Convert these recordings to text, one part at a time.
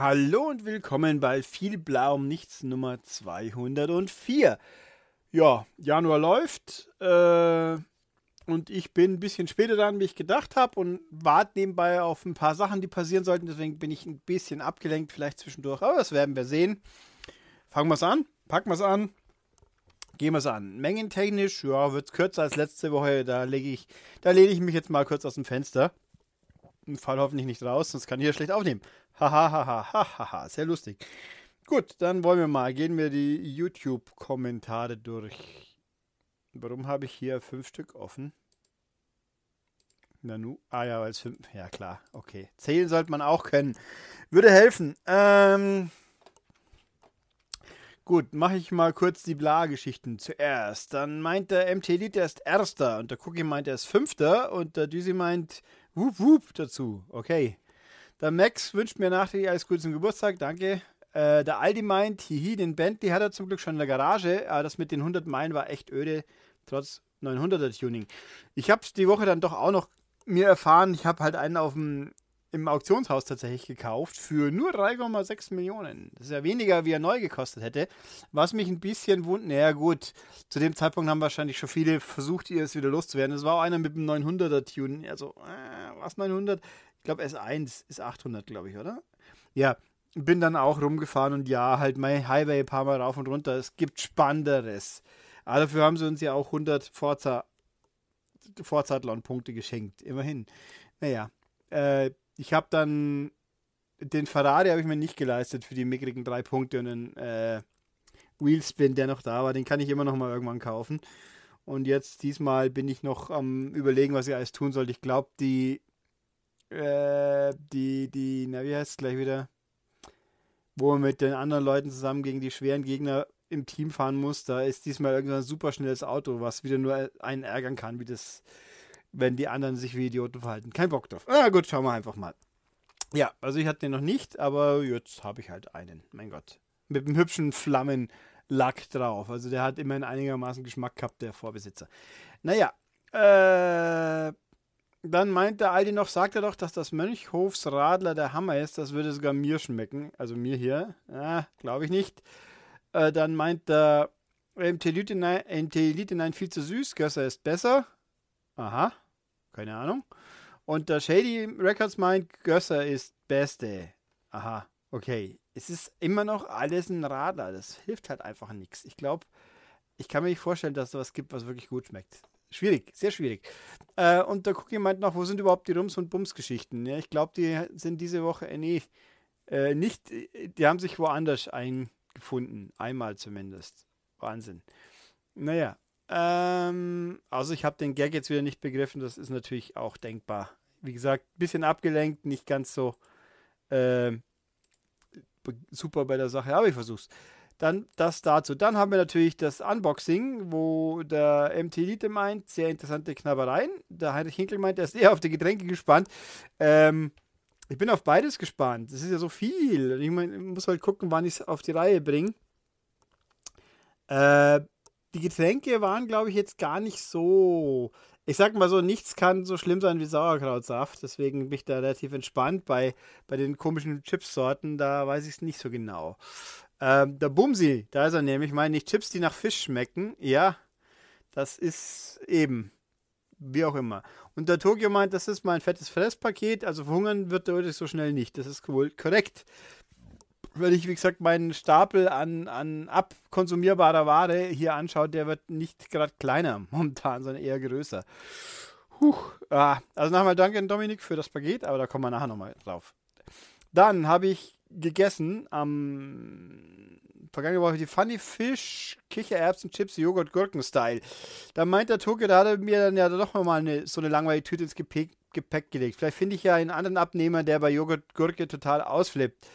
Hallo und willkommen bei Viel Blau um Nichts Nummer 204. Ja, Januar läuft äh, und ich bin ein bisschen später dran, wie ich gedacht habe und warte nebenbei auf ein paar Sachen, die passieren sollten. Deswegen bin ich ein bisschen abgelenkt, vielleicht zwischendurch, aber das werden wir sehen. Fangen wir es an, packen wir es an, gehen wir es an. Mengentechnisch, ja, wird es kürzer als letzte Woche. Da lege ich, da lege ich mich jetzt mal kurz aus dem Fenster. Fall hoffentlich nicht raus, sonst kann ich hier schlecht aufnehmen. Hahaha, sehr lustig. Gut, dann wollen wir mal. Gehen wir die YouTube-Kommentare durch. Warum habe ich hier fünf Stück offen? Nanu. Ah ja, weil es fünf. Ja, klar. Okay. Zählen sollte man auch können. Würde helfen. Ähm. Gut, mache ich mal kurz die Bla-Geschichten zuerst. Dann meint der MT Lied, der ist Erster und der Cookie meint, er ist Fünfter und der Düsi meint Wup Wup dazu. Okay. Der Max wünscht mir nachträglich alles Gute zum Geburtstag. Danke. Äh, der Aldi meint, hihi, den Bentley hat er zum Glück schon in der Garage, aber äh, das mit den 100 Meilen war echt öde, trotz 900er Tuning. Ich habe es die Woche dann doch auch noch mir erfahren, ich habe halt einen auf dem, im Auktionshaus tatsächlich gekauft für nur 3,6 Millionen. Das ist ja weniger, wie er neu gekostet hätte, was mich ein bisschen wundert, Naja, gut, zu dem Zeitpunkt haben wahrscheinlich schon viele versucht, ihr es wieder loszuwerden. Es war auch einer mit dem 900er Tuning, also äh, was 900? ich glaube S1 ist 800, glaube ich, oder? Ja, bin dann auch rumgefahren und ja, halt mein Highway ein paar Mal rauf und runter. Es gibt Spannenderes. Aber also dafür haben sie uns ja auch 100 Forza, Forzathlon-Punkte geschenkt, immerhin. Naja, äh, ich habe dann den Ferrari habe ich mir nicht geleistet für die mickrigen drei Punkte und den äh, Wheelspin, der noch da war, den kann ich immer noch mal irgendwann kaufen. Und jetzt diesmal bin ich noch am überlegen, was ich alles tun sollte. Ich glaube, die äh, die, die, na, wie heißt es gleich wieder? Wo man mit den anderen Leuten zusammen gegen die schweren Gegner im Team fahren muss, da ist diesmal irgendein super schnelles Auto, was wieder nur einen ärgern kann, wie das, wenn die anderen sich wie Idioten verhalten. Kein Bock drauf. ah, gut, schauen wir einfach mal. Ja, also ich hatte den noch nicht, aber jetzt habe ich halt einen. Mein Gott. Mit einem hübschen Flammenlack drauf. Also der hat immerhin einigermaßen Geschmack gehabt, der Vorbesitzer. Naja, äh, dann meint der Aldi noch, sagt er doch, dass das Mönchhofsradler der Hammer ist. Das würde sogar mir schmecken. Also mir hier. Ja, Glaube ich nicht. Äh, dann meint der MT-Litenein viel zu süß. Gösser ist besser. Aha. Keine Ahnung. Und der Shady Records meint, Gösser ist beste. Aha. Okay. Es ist immer noch alles ein Radler. Das hilft halt einfach nichts. Ich glaube, ich kann mir nicht vorstellen, dass es was gibt, was wirklich gut schmeckt. Schwierig, sehr schwierig. Äh, und da gucke ich noch, wo sind überhaupt die Rums- und Bums-Geschichten? Ja, ich glaube, die sind diese Woche, äh, nee, äh, nicht, äh, die haben sich woanders eingefunden. Einmal zumindest. Wahnsinn. Naja, ähm, also ich habe den Gag jetzt wieder nicht begriffen, das ist natürlich auch denkbar. Wie gesagt, ein bisschen abgelenkt, nicht ganz so äh, super bei der Sache, aber ich versuche es. Dann das dazu. Dann haben wir natürlich das Unboxing, wo der MT Elite meint, sehr interessante Knabbereien. Der Heinrich Hinkel meint, er ist eher auf die Getränke gespannt. Ähm, ich bin auf beides gespannt. Das ist ja so viel. Ich, mein, ich muss halt gucken, wann ich es auf die Reihe bringe. Äh, die Getränke waren, glaube ich, jetzt gar nicht so. Ich sag mal so, nichts kann so schlimm sein wie Sauerkrautsaft. Deswegen bin ich da relativ entspannt. Bei, bei den komischen Chipsorten, da weiß ich es nicht so genau. Ähm, der Bumsi, da ist er nämlich. Ich Meine nicht Chips, die nach Fisch schmecken. Ja, das ist eben. Wie auch immer. Und der Tokio meint, das ist mein fettes Fresspaket. Also verhungern wird deutlich so schnell nicht. Das ist wohl korrekt. Wenn ich, wie gesagt, meinen Stapel an, an abkonsumierbarer Ware hier anschaue, der wird nicht gerade kleiner momentan, sondern eher größer. Huch. Ah, also nochmal danke an Dominik für das Paket, aber da kommen wir nachher nochmal drauf. Dann habe ich gegessen. Am vergangenen Woche die Funny Fish, Kichererbsen, Chips, Joghurt, Gurken-Style. Da meint der Tokio, da hat er mir dann ja doch nochmal eine, so eine langweilige Tüte ins Gepäck, Gepäck gelegt. Vielleicht finde ich ja einen anderen Abnehmer, der bei Joghurt, Gurke total ausflippt.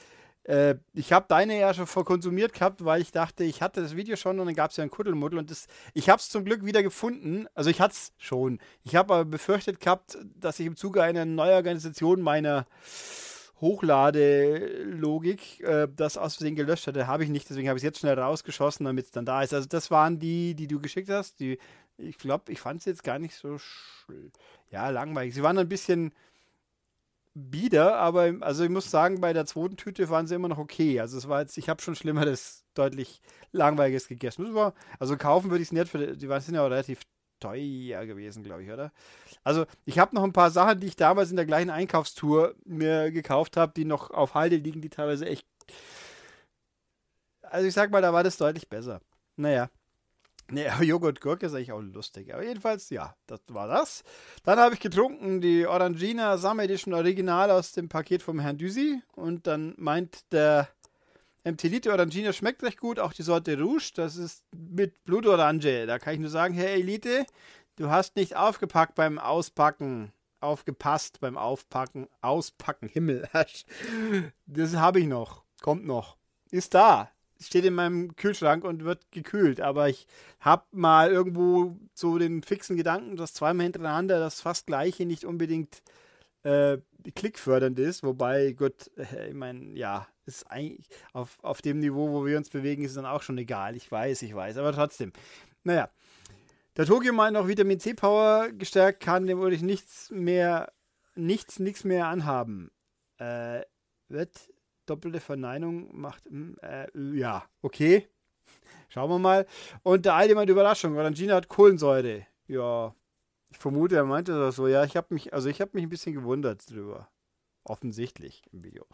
Äh, ich habe deine ja schon verkonsumiert gehabt, weil ich dachte, ich hatte das Video schon und dann gab es ja ein Kuddelmuddel und das, ich habe es zum Glück wieder gefunden. Also ich hatte es schon. Ich habe aber befürchtet gehabt, dass ich im Zuge einer Neuorganisation meiner Hochladelogik äh, das aus Versehen gelöscht hatte. Habe ich nicht, deswegen habe ich es jetzt schnell rausgeschossen, damit es dann da ist. Also das waren die, die du geschickt hast. Die, ich glaube, ich fand es jetzt gar nicht so ja, langweilig. Sie waren ein bisschen bieder, aber also ich muss sagen, bei der zweiten Tüte waren sie immer noch okay. Also es war jetzt, ich habe schon Schlimmeres, deutlich Langweiliges gegessen. also kaufen würde ich es nicht, für, die waren sind ja auch relativ teuer gewesen, glaube ich, oder? Also, ich habe noch ein paar Sachen, die ich damals in der gleichen Einkaufstour mir gekauft habe, die noch auf Halde liegen, die teilweise echt. Also, ich sag mal, da war das deutlich besser. Naja. Nee, Joghurt Gurke ist eigentlich auch lustig. Aber jedenfalls, ja, das war das. Dann habe ich getrunken die Orangina Summer Edition Original aus dem Paket vom Herrn Düsi. Und dann meint der Telite Orangina schmeckt recht gut, auch die Sorte Rouge, das ist mit Blutorange. Da kann ich nur sagen, Herr Elite, du hast nicht aufgepackt beim Auspacken. Aufgepasst beim Aufpacken, Auspacken, Himmel. Das habe ich noch, kommt noch. Ist da, steht in meinem Kühlschrank und wird gekühlt. Aber ich habe mal irgendwo so den fixen Gedanken, dass zweimal hintereinander das fast gleiche nicht unbedingt äh, klickfördernd ist. Wobei, gut, äh, ich meine, ja, ist eigentlich auf, auf dem Niveau, wo wir uns bewegen, ist es dann auch schon egal. Ich weiß, ich weiß, aber trotzdem. Naja. der Tokio mal noch Vitamin C Power gestärkt kann, dem würde ich nichts mehr, nichts, nichts mehr anhaben. Äh, wird doppelte Verneinung macht, hm, äh, ja, okay. Schauen wir mal. Und der allgemeine Überraschung, Orangina hat Kohlensäure. Ja, ich vermute, er meinte das so. Ja, ich habe mich, also ich habe mich ein bisschen gewundert drüber. Offensichtlich im Video.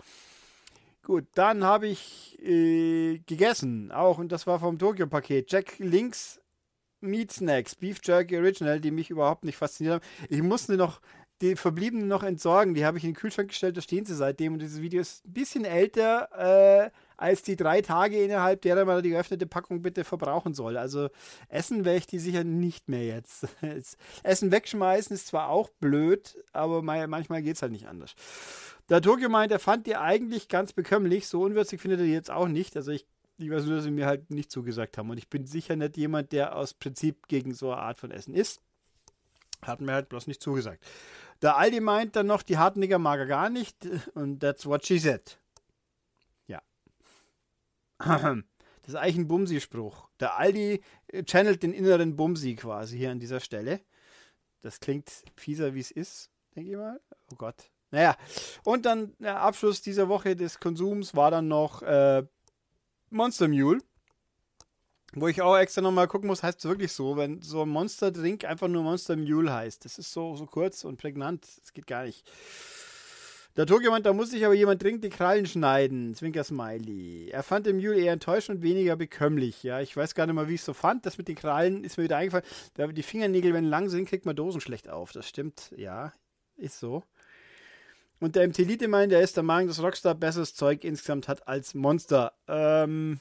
Gut, dann habe ich äh, gegessen, auch, und das war vom Tokio-Paket. Jack Links Meat Snacks, Beef Jerky Original, die mich überhaupt nicht fasziniert haben. Ich musste noch die verbliebenen noch entsorgen. Die habe ich in den Kühlschrank gestellt, da stehen sie seitdem. Und dieses Video ist ein bisschen älter, äh, als die drei Tage, innerhalb derer man die geöffnete Packung bitte verbrauchen soll. Also essen werde ich die sicher nicht mehr jetzt. essen wegschmeißen ist zwar auch blöd, aber manchmal geht es halt nicht anders. Der Tokio meint, er fand die eigentlich ganz bekömmlich. So unwürzig findet er die jetzt auch nicht. Also ich ich weiß nur, dass sie mir halt nicht zugesagt haben. Und ich bin sicher nicht jemand, der aus Prinzip gegen so eine Art von Essen ist. Hat mir halt bloß nicht zugesagt. Der Aldi meint dann noch, die Hartnigger mag er gar nicht. Und that's what she said. Das Eichen-Bumsi-Spruch. Der Aldi äh, channelt den inneren Bumsi quasi hier an dieser Stelle. Das klingt fieser, wie es ist, denke ich mal. Oh Gott. Naja, und dann der Abschluss dieser Woche des Konsums war dann noch äh, Monster Mule. Wo ich auch extra nochmal gucken muss, heißt es wirklich so, wenn so ein Monster-Drink einfach nur Monster Mule heißt. Das ist so, so kurz und prägnant, das geht gar nicht. Da trug jemand, da muss sich aber jemand dringend die Krallen schneiden. Zwinker Smiley. Er fand den Mule eher enttäuschend und weniger bekömmlich. Ja, ich weiß gar nicht mal, wie ich es so fand. Das mit den Krallen ist mir wieder eingefallen. die Fingernägel, wenn lang sind, kriegt man Dosen schlecht auf. Das stimmt, ja. Ist so. Und der MT-Lite meint, er ist der Magen, dass Rockstar besseres Zeug insgesamt hat als Monster. Ähm,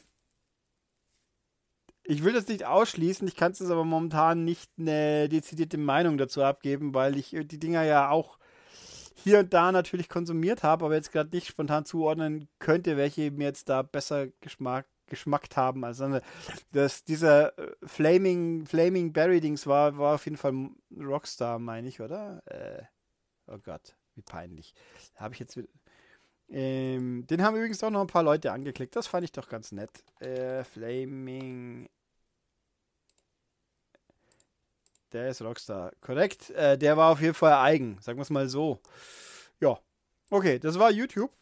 ich will das nicht ausschließen, ich kann es aber momentan nicht eine dezidierte Meinung dazu abgeben, weil ich äh, die Dinger ja auch hier und da natürlich konsumiert habe, aber jetzt gerade nicht spontan zuordnen könnte, welche mir jetzt da besser geschmack, geschmackt haben. Also das, dieser äh, Flaming, Flaming Berry Dings war, war auf jeden Fall Rockstar, meine ich, oder? Äh, oh Gott, wie peinlich. Habe ich jetzt Ähm, den haben übrigens auch noch ein paar Leute angeklickt. Das fand ich doch ganz nett. Äh, Flaming Der ist Rockstar. Korrekt. Äh, der war auf jeden Fall eigen. Sagen wir es mal so. Ja. Okay, das war YouTube.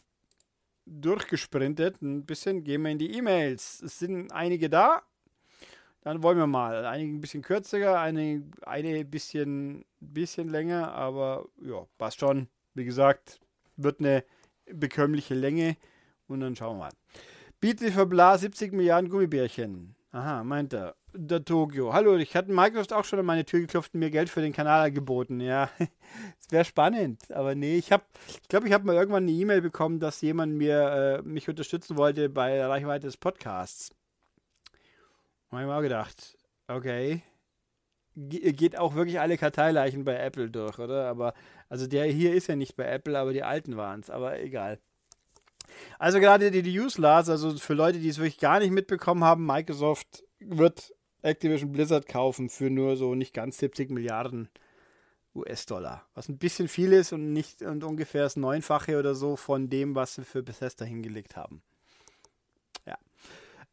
Durchgesprintet. Ein bisschen gehen wir in die E-Mails. Es sind einige da. Dann wollen wir mal. Einige ein bisschen kürziger, eine, eine bisschen, bisschen länger, aber ja, passt schon. Wie gesagt, wird eine bekömmliche Länge. Und dann schauen wir mal. Bitte verblas 70 Milliarden Gummibärchen. Aha, meint er. Der Tokio. Hallo, ich hatte Microsoft auch schon an meine Tür geklopft und mir Geld für den Kanal angeboten. Ja, es wäre spannend. Aber nee, ich habe, ich glaube, ich habe mal irgendwann eine E-Mail bekommen, dass jemand mir äh, mich unterstützen wollte bei der Reichweite des Podcasts. Habe ich mir auch gedacht, okay, Ge geht auch wirklich alle Karteileichen bei Apple durch, oder? Aber also der hier ist ja nicht bei Apple, aber die alten waren es. Aber egal. Also gerade die, News, Lars, also für Leute, die es wirklich gar nicht mitbekommen haben, Microsoft wird Activision Blizzard kaufen für nur so nicht ganz 70 Milliarden US-Dollar, was ein bisschen viel ist und nicht und ungefähr das Neunfache oder so von dem, was sie für Bethesda hingelegt haben. Ja.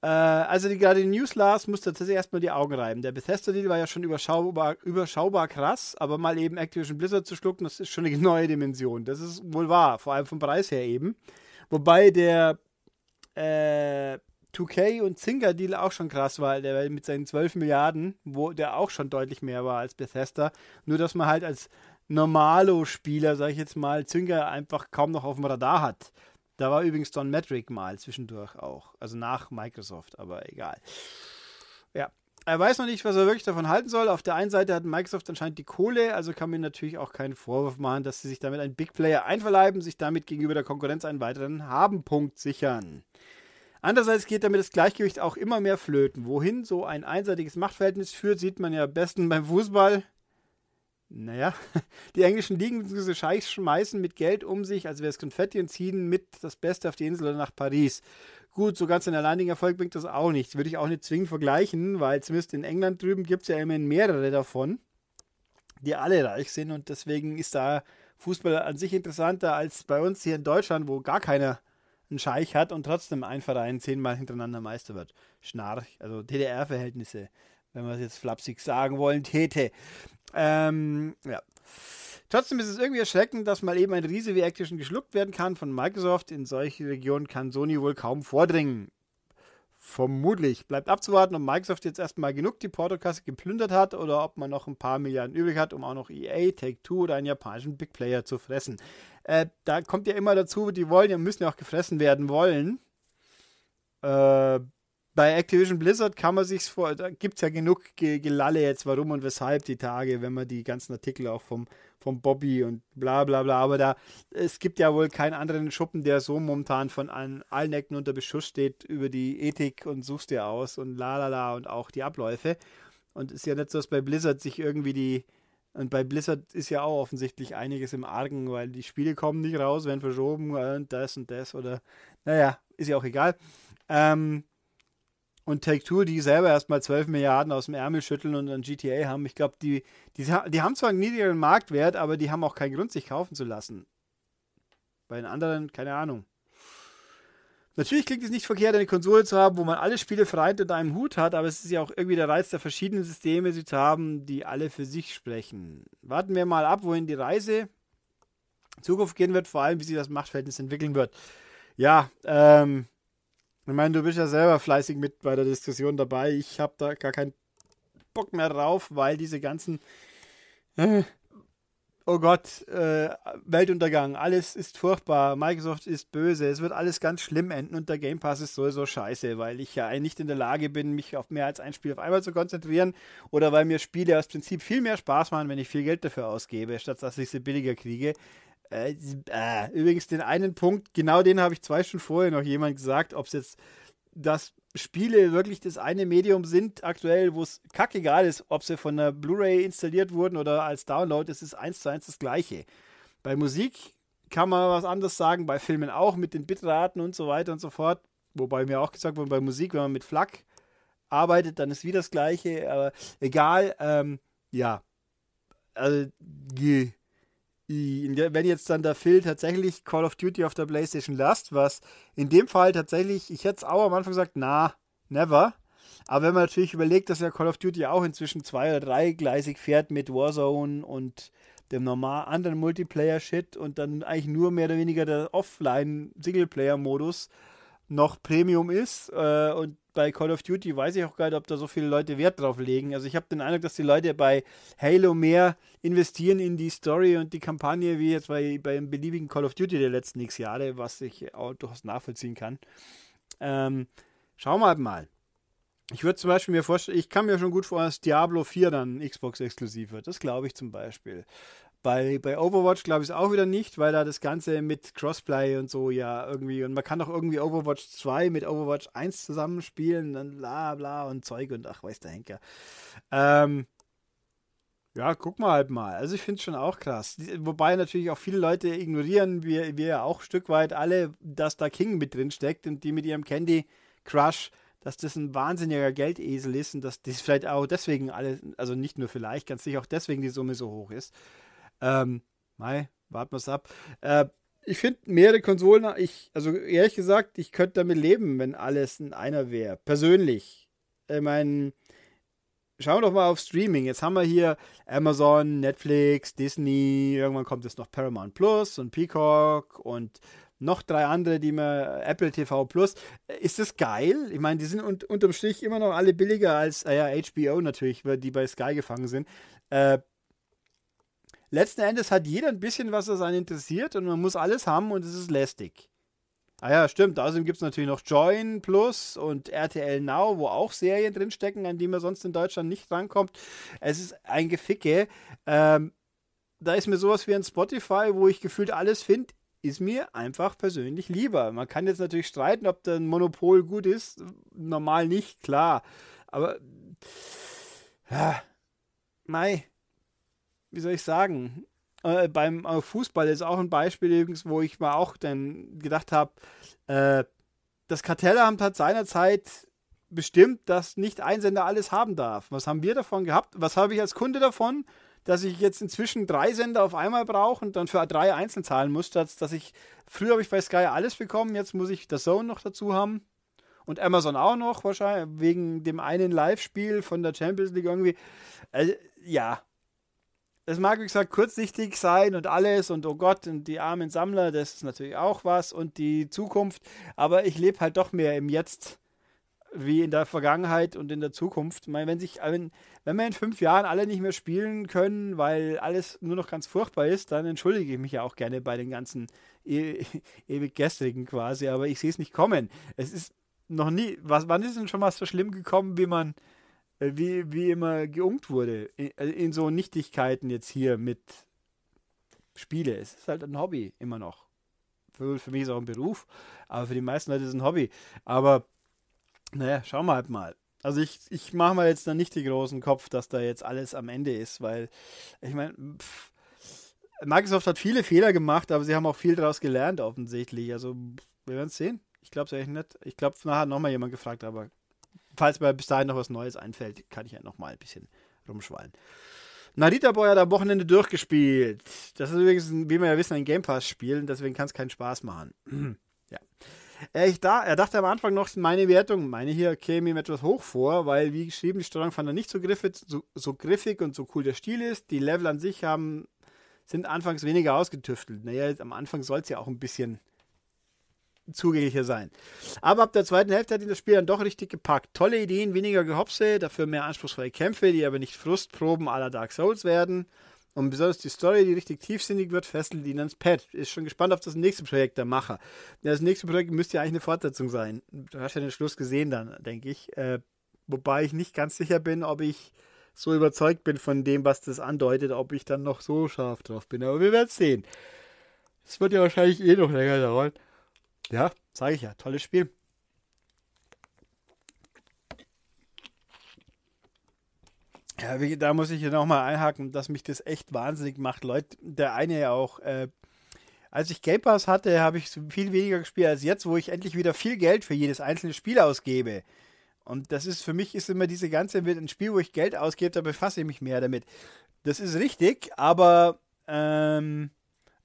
Äh, also die, gerade die News Lars, musste tatsächlich erstmal die Augen reiben. Der Bethesda-Deal war ja schon überschaubar, überschaubar krass, aber mal eben Activision Blizzard zu schlucken, das ist schon eine neue Dimension. Das ist wohl wahr, vor allem vom Preis her eben. Wobei der äh, 2K und Zynga Deal auch schon krass war, der mit seinen 12 Milliarden, wo der auch schon deutlich mehr war als Bethesda. Nur dass man halt als Normalo-Spieler, sag ich jetzt mal, Zynga einfach kaum noch auf dem Radar hat. Da war übrigens Don Metric mal zwischendurch auch, also nach Microsoft, aber egal er weiß noch nicht, was er wirklich davon halten soll. Auf der einen Seite hat Microsoft anscheinend die Kohle, also kann man natürlich auch keinen Vorwurf machen, dass sie sich damit einen Big Player einverleiben, sich damit gegenüber der Konkurrenz einen weiteren Habenpunkt sichern. Andererseits geht damit das Gleichgewicht auch immer mehr flöten. Wohin so ein einseitiges Machtverhältnis führt, sieht man ja am besten beim Fußball naja, die englischen Ligen diese Scheichs schmeißen mit Geld um sich, als wäre es Konfetti und ziehen mit das Beste auf die Insel oder nach Paris. Gut, so ganz den alleinigen Erfolg bringt das auch nichts. Würde ich auch nicht zwingend vergleichen, weil zumindest in England drüben gibt es ja immerhin mehrere davon, die alle reich sind und deswegen ist da Fußball an sich interessanter als bei uns hier in Deutschland, wo gar keiner einen Scheich hat und trotzdem ein Verein zehnmal hintereinander Meister wird. Schnarch, also DDR-Verhältnisse wenn wir es jetzt flapsig sagen wollen, täte. Ähm, ja. Trotzdem ist es irgendwie erschreckend, dass mal eben ein Riese wie Activision geschluckt werden kann von Microsoft. In solche Regionen kann Sony wohl kaum vordringen. Vermutlich. Bleibt abzuwarten, ob Microsoft jetzt erstmal genug die Portokasse geplündert hat oder ob man noch ein paar Milliarden übrig hat, um auch noch EA, Take-Two oder einen japanischen Big Player zu fressen. Äh, da kommt ja immer dazu, die wollen ja, müssen ja auch gefressen werden wollen. Äh, bei Activision Blizzard kann man sich vor, da gibt es ja genug Ge Gelalle jetzt, warum und weshalb die Tage, wenn man die ganzen Artikel auch vom, vom Bobby und bla bla bla, aber da, es gibt ja wohl keinen anderen Schuppen, der so momentan von allen, allen Ecken unter Beschuss steht über die Ethik und suchst dir aus und la la la und auch die Abläufe. Und es ist ja nicht so, dass bei Blizzard sich irgendwie die, und bei Blizzard ist ja auch offensichtlich einiges im Argen, weil die Spiele kommen nicht raus, werden verschoben äh, und das und das oder, naja, ist ja auch egal. Ähm, und Take-Two, die selber erstmal 12 Milliarden aus dem Ärmel schütteln und dann GTA haben, ich glaube, die, die, die, haben zwar einen niedrigeren Marktwert, aber die haben auch keinen Grund, sich kaufen zu lassen. Bei den anderen, keine Ahnung. Natürlich klingt es nicht verkehrt, eine Konsole zu haben, wo man alle Spiele vereint unter einem Hut hat, aber es ist ja auch irgendwie der Reiz der verschiedenen Systeme, sie zu haben, die alle für sich sprechen. Warten wir mal ab, wohin die Reise in Zukunft gehen wird, vor allem, wie sich das Machtverhältnis entwickeln wird. Ja, ähm, ich meine, du bist ja selber fleißig mit bei der Diskussion dabei. Ich habe da gar keinen Bock mehr drauf, weil diese ganzen. Äh, oh Gott, äh, Weltuntergang, alles ist furchtbar, Microsoft ist böse, es wird alles ganz schlimm enden und der Game Pass ist sowieso scheiße, weil ich ja nicht in der Lage bin, mich auf mehr als ein Spiel auf einmal zu konzentrieren oder weil mir Spiele aus Prinzip viel mehr Spaß machen, wenn ich viel Geld dafür ausgebe, statt dass ich sie billiger kriege. Äh, äh, übrigens, den einen Punkt, genau den habe ich zwei Stunden vorher noch jemand gesagt, ob es jetzt das Spiele wirklich das eine Medium sind aktuell, wo es kackegal ist, ob sie von der Blu-ray installiert wurden oder als Download, es ist eins zu eins das gleiche. Bei Musik kann man was anderes sagen, bei Filmen auch mit den Bitraten und so weiter und so fort. Wobei mir auch gesagt wurde, bei Musik, wenn man mit Flak arbeitet, dann ist wieder das gleiche, aber egal, ähm, ja. Also, die wenn jetzt dann der Phil tatsächlich Call of Duty auf der PlayStation lasst, was in dem Fall tatsächlich, ich hätte es auch am Anfang gesagt, na, never. Aber wenn man natürlich überlegt, dass ja Call of Duty auch inzwischen zwei- oder dreigleisig fährt mit Warzone und dem normal anderen Multiplayer-Shit und dann eigentlich nur mehr oder weniger der Offline-Singleplayer-Modus noch Premium ist äh, und bei Call of Duty weiß ich auch gar nicht, ob da so viele Leute Wert drauf legen. Also ich habe den Eindruck, dass die Leute bei Halo mehr investieren in die Story und die Kampagne, wie jetzt bei, bei einem beliebigen Call of Duty der letzten x Jahre, was ich auch durchaus nachvollziehen kann. Ähm, schauen wir halt mal. Ich würde zum Beispiel mir vorstellen, ich kann mir schon gut vorstellen, dass Diablo 4 dann Xbox exklusiv wird. Das glaube ich zum Beispiel. Bei, bei Overwatch glaube ich es auch wieder nicht, weil da das Ganze mit Crossplay und so ja irgendwie und man kann doch irgendwie Overwatch 2 mit Overwatch 1 zusammenspielen und dann bla bla und Zeug und ach, weiß der Henker. Ähm, ja, guck mal halt mal. Also ich finde es schon auch krass. Wobei natürlich auch viele Leute ignorieren, wir, wir ja auch ein Stück weit alle, dass da King mit drin steckt und die mit ihrem Candy Crush dass das ein wahnsinniger Geldesel ist und dass das vielleicht auch deswegen alle, also nicht nur vielleicht, ganz sicher auch deswegen die Summe so hoch ist. Ähm, Mai, warten wir es ab. Äh, ich finde mehrere Konsolen, ich, also ehrlich gesagt, ich könnte damit leben, wenn alles in einer wäre. Persönlich. Ich meine, schauen wir doch mal auf Streaming. Jetzt haben wir hier Amazon, Netflix, Disney, irgendwann kommt jetzt noch Paramount Plus und Peacock und noch drei andere, die mir Apple TV Plus. Ist das geil? Ich meine, die sind un unterm Strich immer noch alle billiger als äh, ja, HBO natürlich, die bei Sky gefangen sind. Äh, letzten Endes hat jeder ein bisschen, was er sein interessiert und man muss alles haben und es ist lästig. Ah ja, stimmt. Außerdem gibt es natürlich noch Join Plus und RTL Now, wo auch Serien drinstecken, an die man sonst in Deutschland nicht rankommt. Es ist ein Geficke. Ähm, da ist mir sowas wie ein Spotify, wo ich gefühlt alles finde, ist mir einfach persönlich lieber. Man kann jetzt natürlich streiten, ob ein Monopol gut ist. Normal nicht, klar. Aber. Ja, ah, mei wie soll ich sagen, äh, beim äh, Fußball ist auch ein Beispiel übrigens, wo ich mal auch dann gedacht habe, äh, das Kartellamt hat seinerzeit bestimmt, dass nicht ein Sender alles haben darf. Was haben wir davon gehabt? Was habe ich als Kunde davon? Dass ich jetzt inzwischen drei Sender auf einmal brauche und dann für drei einzeln zahlen muss, dass, dass ich, früher habe ich bei Sky alles bekommen, jetzt muss ich das Zone noch dazu haben und Amazon auch noch, wahrscheinlich wegen dem einen Live-Spiel von der Champions League irgendwie. Also, ja, es mag, wie gesagt, kurzsichtig sein und alles und oh Gott, und die armen Sammler, das ist natürlich auch was und die Zukunft, aber ich lebe halt doch mehr im Jetzt wie in der Vergangenheit und in der Zukunft. Meine, wenn, sich, wenn, wenn wir in fünf Jahren alle nicht mehr spielen können, weil alles nur noch ganz furchtbar ist, dann entschuldige ich mich ja auch gerne bei den ganzen e ewig gestrigen quasi, aber ich sehe es nicht kommen. Es ist noch nie, was, wann ist denn schon mal so schlimm gekommen, wie man äh, wie, wie immer geunkt wurde. In, also in so Nichtigkeiten jetzt hier mit Spiele. Es ist halt ein Hobby immer noch. Für, für mich ist es auch ein Beruf, aber für die meisten Leute ist es ein Hobby. Aber naja, schauen wir halt mal. Also ich, ich mache mal jetzt dann nicht den großen Kopf, dass da jetzt alles am Ende ist, weil ich meine, Microsoft hat viele Fehler gemacht, aber sie haben auch viel daraus gelernt offensichtlich. Also pff, wir werden es sehen. Ich glaube es eigentlich nicht. Ich glaube, nachher hat nochmal jemand gefragt, aber falls mir bis dahin noch was Neues einfällt, kann ich ja noch mal ein bisschen rumschwallen. Narita Boy hat am Wochenende durchgespielt. Das ist übrigens, wie wir ja wissen, ein Game Pass-Spiel, deswegen kann es keinen Spaß machen. ja. Äh, ich da, er dachte am Anfang noch, meine Wertung, meine hier käme ihm etwas hoch vor, weil, wie geschrieben, die Steuerung fand er nicht so griffig, so, so griffig und so cool der Stil ist. Die Level an sich haben, sind anfangs weniger ausgetüftelt. Naja, am Anfang soll es ja auch ein bisschen zugänglicher sein. Aber ab der zweiten Hälfte hat ihn das Spiel dann doch richtig gepackt. Tolle Ideen, weniger Gehopse, dafür mehr anspruchsvolle Kämpfe, die aber nicht Frustproben aller Dark Souls werden. Und besonders die Story, die richtig tiefsinnig wird, fesselt ihn ans Pad. Ist schon gespannt auf das nächste Projekt der Macher. Das nächste Projekt müsste ja eigentlich eine Fortsetzung sein. Du hast ja den Schluss gesehen dann, denke ich. Äh, wobei ich nicht ganz sicher bin, ob ich so überzeugt bin von dem, was das andeutet, ob ich dann noch so scharf drauf bin. Aber wir werden sehen. Es wird ja wahrscheinlich eh noch länger dauern. Ja, sage ich ja, tolles Spiel. Ja, da muss ich hier nochmal einhaken, dass mich das echt wahnsinnig macht. Leute, der eine ja auch. Äh, als ich Game Pass hatte, habe ich viel weniger gespielt als jetzt, wo ich endlich wieder viel Geld für jedes einzelne Spiel ausgebe. Und das ist für mich ist immer diese ganze mit ein Spiel, wo ich Geld ausgebe, da befasse ich mich mehr damit. Das ist richtig, aber ähm,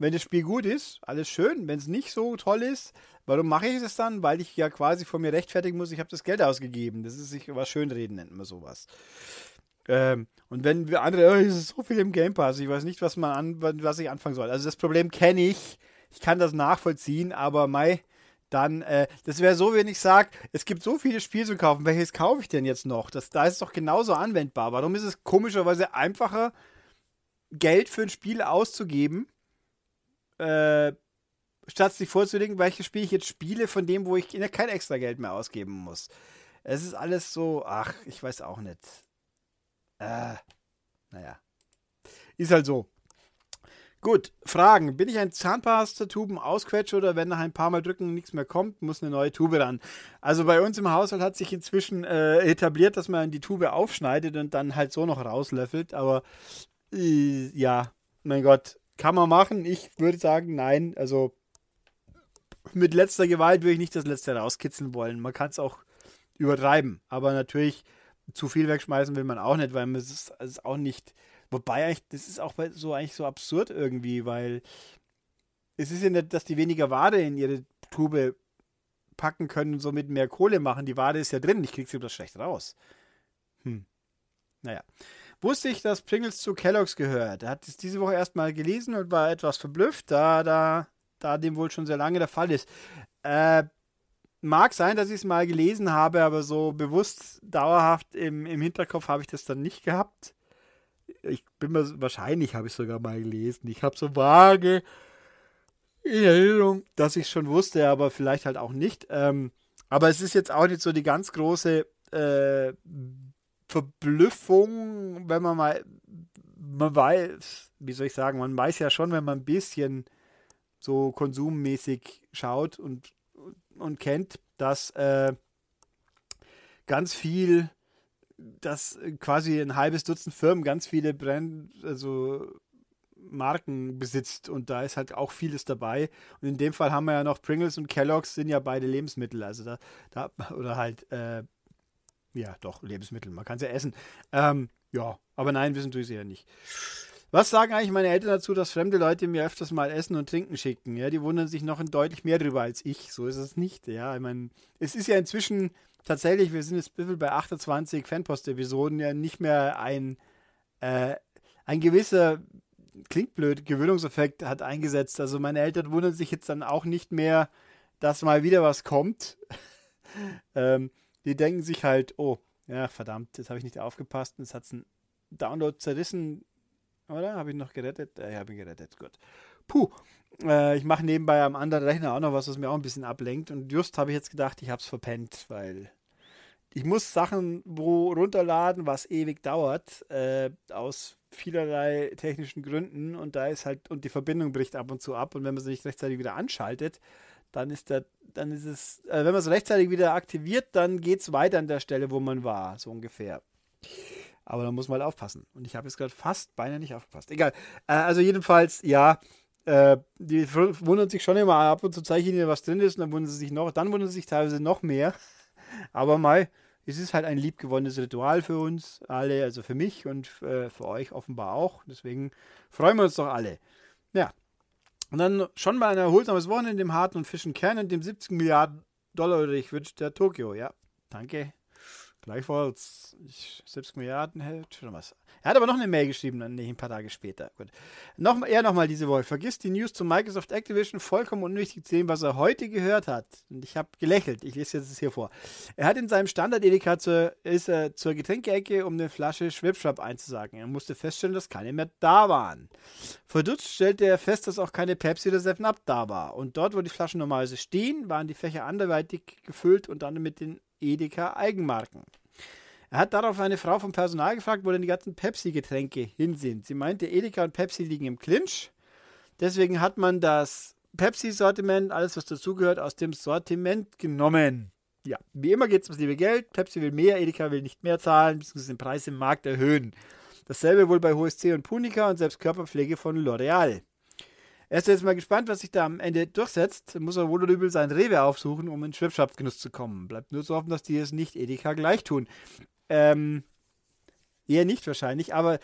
wenn das Spiel gut ist, alles schön. Wenn es nicht so toll ist, warum mache ich es dann? Weil ich ja quasi vor mir rechtfertigen muss, ich habe das Geld ausgegeben. Das ist sich was Schönreden, nennt man sowas. Ähm, und wenn wir andere, oh, es ist so viel im Game Pass, ich weiß nicht, was man an, was ich anfangen soll. Also das Problem kenne ich, ich kann das nachvollziehen, aber Mai, dann, äh, das wäre so, wenn ich sage, es gibt so viele Spiele zu kaufen, welches kaufe ich denn jetzt noch? Das, da ist es doch genauso anwendbar. Warum ist es komischerweise einfacher, Geld für ein Spiel auszugeben, äh, statt sich vorzulegen, welche Spiele ich jetzt spiele, von dem, wo ich kein extra Geld mehr ausgeben muss. Es ist alles so, ach, ich weiß auch nicht. Äh, naja. Ist halt so. Gut, Fragen. Bin ich ein Zahnpasta-Tuben ausquetsche oder wenn nach ein paar Mal drücken nichts mehr kommt, muss eine neue Tube ran? Also bei uns im Haushalt hat sich inzwischen äh, etabliert, dass man die Tube aufschneidet und dann halt so noch rauslöffelt, aber äh, ja, mein Gott, kann man machen. Ich würde sagen, nein. Also mit letzter Gewalt würde ich nicht das letzte rauskitzeln wollen. Man kann es auch übertreiben. Aber natürlich zu viel wegschmeißen will man auch nicht, weil es ist, es ist auch nicht. Wobei das ist auch so eigentlich so absurd irgendwie, weil es ist ja nicht, dass die weniger Ware in ihre Tube packen können und somit mehr Kohle machen. Die Ware ist ja drin. Ich krieg sie bloß schlecht raus. Hm. Naja wusste ich, dass Pringles zu Kellogg's gehört. Er hat es diese Woche erstmal gelesen und war etwas verblüfft, da, da, da dem wohl schon sehr lange der Fall ist. Äh, mag sein, dass ich es mal gelesen habe, aber so bewusst dauerhaft im, im Hinterkopf habe ich das dann nicht gehabt. Ich bin mir wahrscheinlich habe ich sogar mal gelesen. Ich habe so vage in Erinnerung, dass ich schon wusste, aber vielleicht halt auch nicht. Ähm, aber es ist jetzt auch nicht so die ganz große äh, Verblüffung, wenn man mal, man weiß, wie soll ich sagen, man weiß ja schon, wenn man ein bisschen so konsummäßig schaut und, und kennt, dass äh, ganz viel, dass quasi ein halbes Dutzend Firmen ganz viele Brand, also Marken besitzt und da ist halt auch vieles dabei. Und in dem Fall haben wir ja noch Pringles und Kellogg's sind ja beide Lebensmittel, also da, da oder halt äh, ja, doch, Lebensmittel. Man kann es ja essen. Ähm, ja, aber nein, wissen tue ich es ja nicht. Was sagen eigentlich meine Eltern dazu, dass fremde Leute mir öfters mal Essen und Trinken schicken? Ja, die wundern sich noch deutlich mehr drüber als ich. So ist es nicht. Ja, ich meine, es ist ja inzwischen tatsächlich, wir sind jetzt ein bei 28 Fanpost-Episoden, ja nicht mehr ein, äh, ein gewisser, klingt blöd, Gewöhnungseffekt hat eingesetzt. Also meine Eltern wundern sich jetzt dann auch nicht mehr, dass mal wieder was kommt. ähm, die denken sich halt, oh, ja, verdammt, jetzt habe ich nicht aufgepasst und jetzt hat es einen Download zerrissen. Oder? Habe ich noch gerettet? Äh, ja, ich habe ihn gerettet, gut. Puh, äh, ich mache nebenbei am anderen Rechner auch noch was, was mir auch ein bisschen ablenkt. Und just habe ich jetzt gedacht, ich habe es verpennt, weil ich muss Sachen wo runterladen, was ewig dauert, äh, aus vielerlei technischen Gründen. Und da ist halt, und die Verbindung bricht ab und zu ab. Und wenn man sie nicht rechtzeitig wieder anschaltet, dann ist der, dann ist es, äh, wenn man es rechtzeitig wieder aktiviert, dann geht es weiter an der Stelle, wo man war, so ungefähr. Aber da muss man halt aufpassen. Und ich habe jetzt gerade fast beinahe nicht aufgepasst. Egal. Äh, also jedenfalls, ja, äh, die wundern sich schon immer ab und zu zeige ich ihnen, was drin ist, und dann wundern sie sich noch, dann wundern sie sich teilweise noch mehr. Aber mal, es ist halt ein liebgewonnenes Ritual für uns alle, also für mich und äh, für euch offenbar auch. Deswegen freuen wir uns doch alle. Ja, und dann schon mal ein erholsames Wochenende im harten und fischen Kern und dem 70 Milliarden Dollar, oder ich wünsche der Tokio. Ja, danke. Gleichfalls, ich selbst gemerkt, hätte schon was. Er hat aber noch eine Mail geschrieben, dann nee, ein paar Tage später. Gut. Noch, er nochmal diese Woche. Vergiss die News zu Microsoft Activision vollkommen unnötig zu sehen, was er heute gehört hat. Und ich habe gelächelt. Ich lese jetzt das hier vor. Er hat in seinem Standard-Edeka zur, zur Getränkeecke, um eine Flasche Schwipschwap einzusagen. Er musste feststellen, dass keine mehr da waren. Verdutzt stellte er fest, dass auch keine Pepsi oder 7-Up da war. Und dort, wo die Flaschen normalerweise stehen, waren die Fächer anderweitig gefüllt und dann mit den Edeka Eigenmarken. Er hat darauf eine Frau vom Personal gefragt, wo denn die ganzen Pepsi-Getränke hin sind. Sie meinte, Edeka und Pepsi liegen im Clinch. Deswegen hat man das Pepsi-Sortiment, alles was dazugehört, aus dem Sortiment genommen. Ja, wie immer geht es ums liebe Geld. Pepsi will mehr, Edeka will nicht mehr zahlen, bzw. den Preis im Markt erhöhen. Dasselbe wohl bei HSC und Punica und selbst Körperpflege von L'Oreal. Er ist jetzt mal gespannt, was sich da am Ende durchsetzt. Muss er wohl oder übel sein Rewe aufsuchen, um in Schwipschwapsgenuss zu kommen. Bleibt nur zu hoffen, dass die es nicht Edeka gleich tun. Ähm, eher nicht wahrscheinlich, aber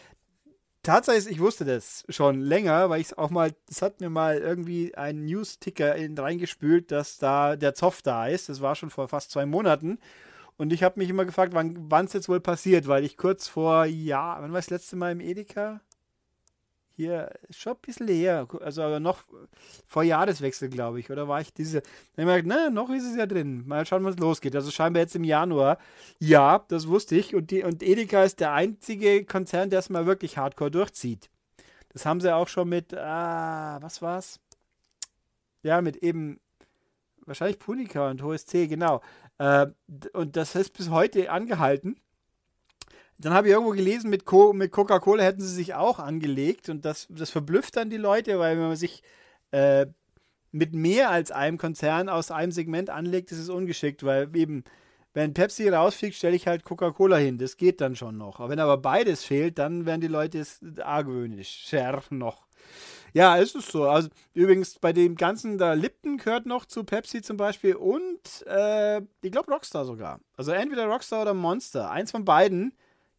Tatsache ist, ich wusste das schon länger, weil ich es auch mal, es hat mir mal irgendwie ein News-Ticker reingespült, dass da der Zoff da ist. Das war schon vor fast zwei Monaten. Und ich habe mich immer gefragt, wann es jetzt wohl passiert, weil ich kurz vor, ja, wann war das letzte Mal im Edeka? hier schon ein bisschen leer. also noch vor Jahreswechsel, glaube ich, oder war ich diese, dann habe ich gedacht, na, noch ist es ja drin, mal schauen, was losgeht. Also scheinbar jetzt im Januar, ja, das wusste ich und, die, und Edeka ist der einzige Konzern, der es mal wirklich hardcore durchzieht. Das haben sie auch schon mit, ah, was war's? Ja, mit eben, wahrscheinlich Punica und HSC, genau. Äh, und das ist bis heute angehalten. Dann habe ich irgendwo gelesen, mit, Co mit Coca-Cola hätten sie sich auch angelegt und das, das verblüfft dann die Leute, weil wenn man sich äh, mit mehr als einem Konzern aus einem Segment anlegt, ist es ungeschickt, weil eben, wenn Pepsi rausfliegt, stelle ich halt Coca-Cola hin. Das geht dann schon noch. Aber wenn aber beides fehlt, dann werden die Leute es argwöhnisch. Scher noch. Ja, ist es so. Also übrigens bei dem Ganzen, da Lipton gehört noch zu Pepsi zum Beispiel und äh, ich glaube Rockstar sogar. Also entweder Rockstar oder Monster. Eins von beiden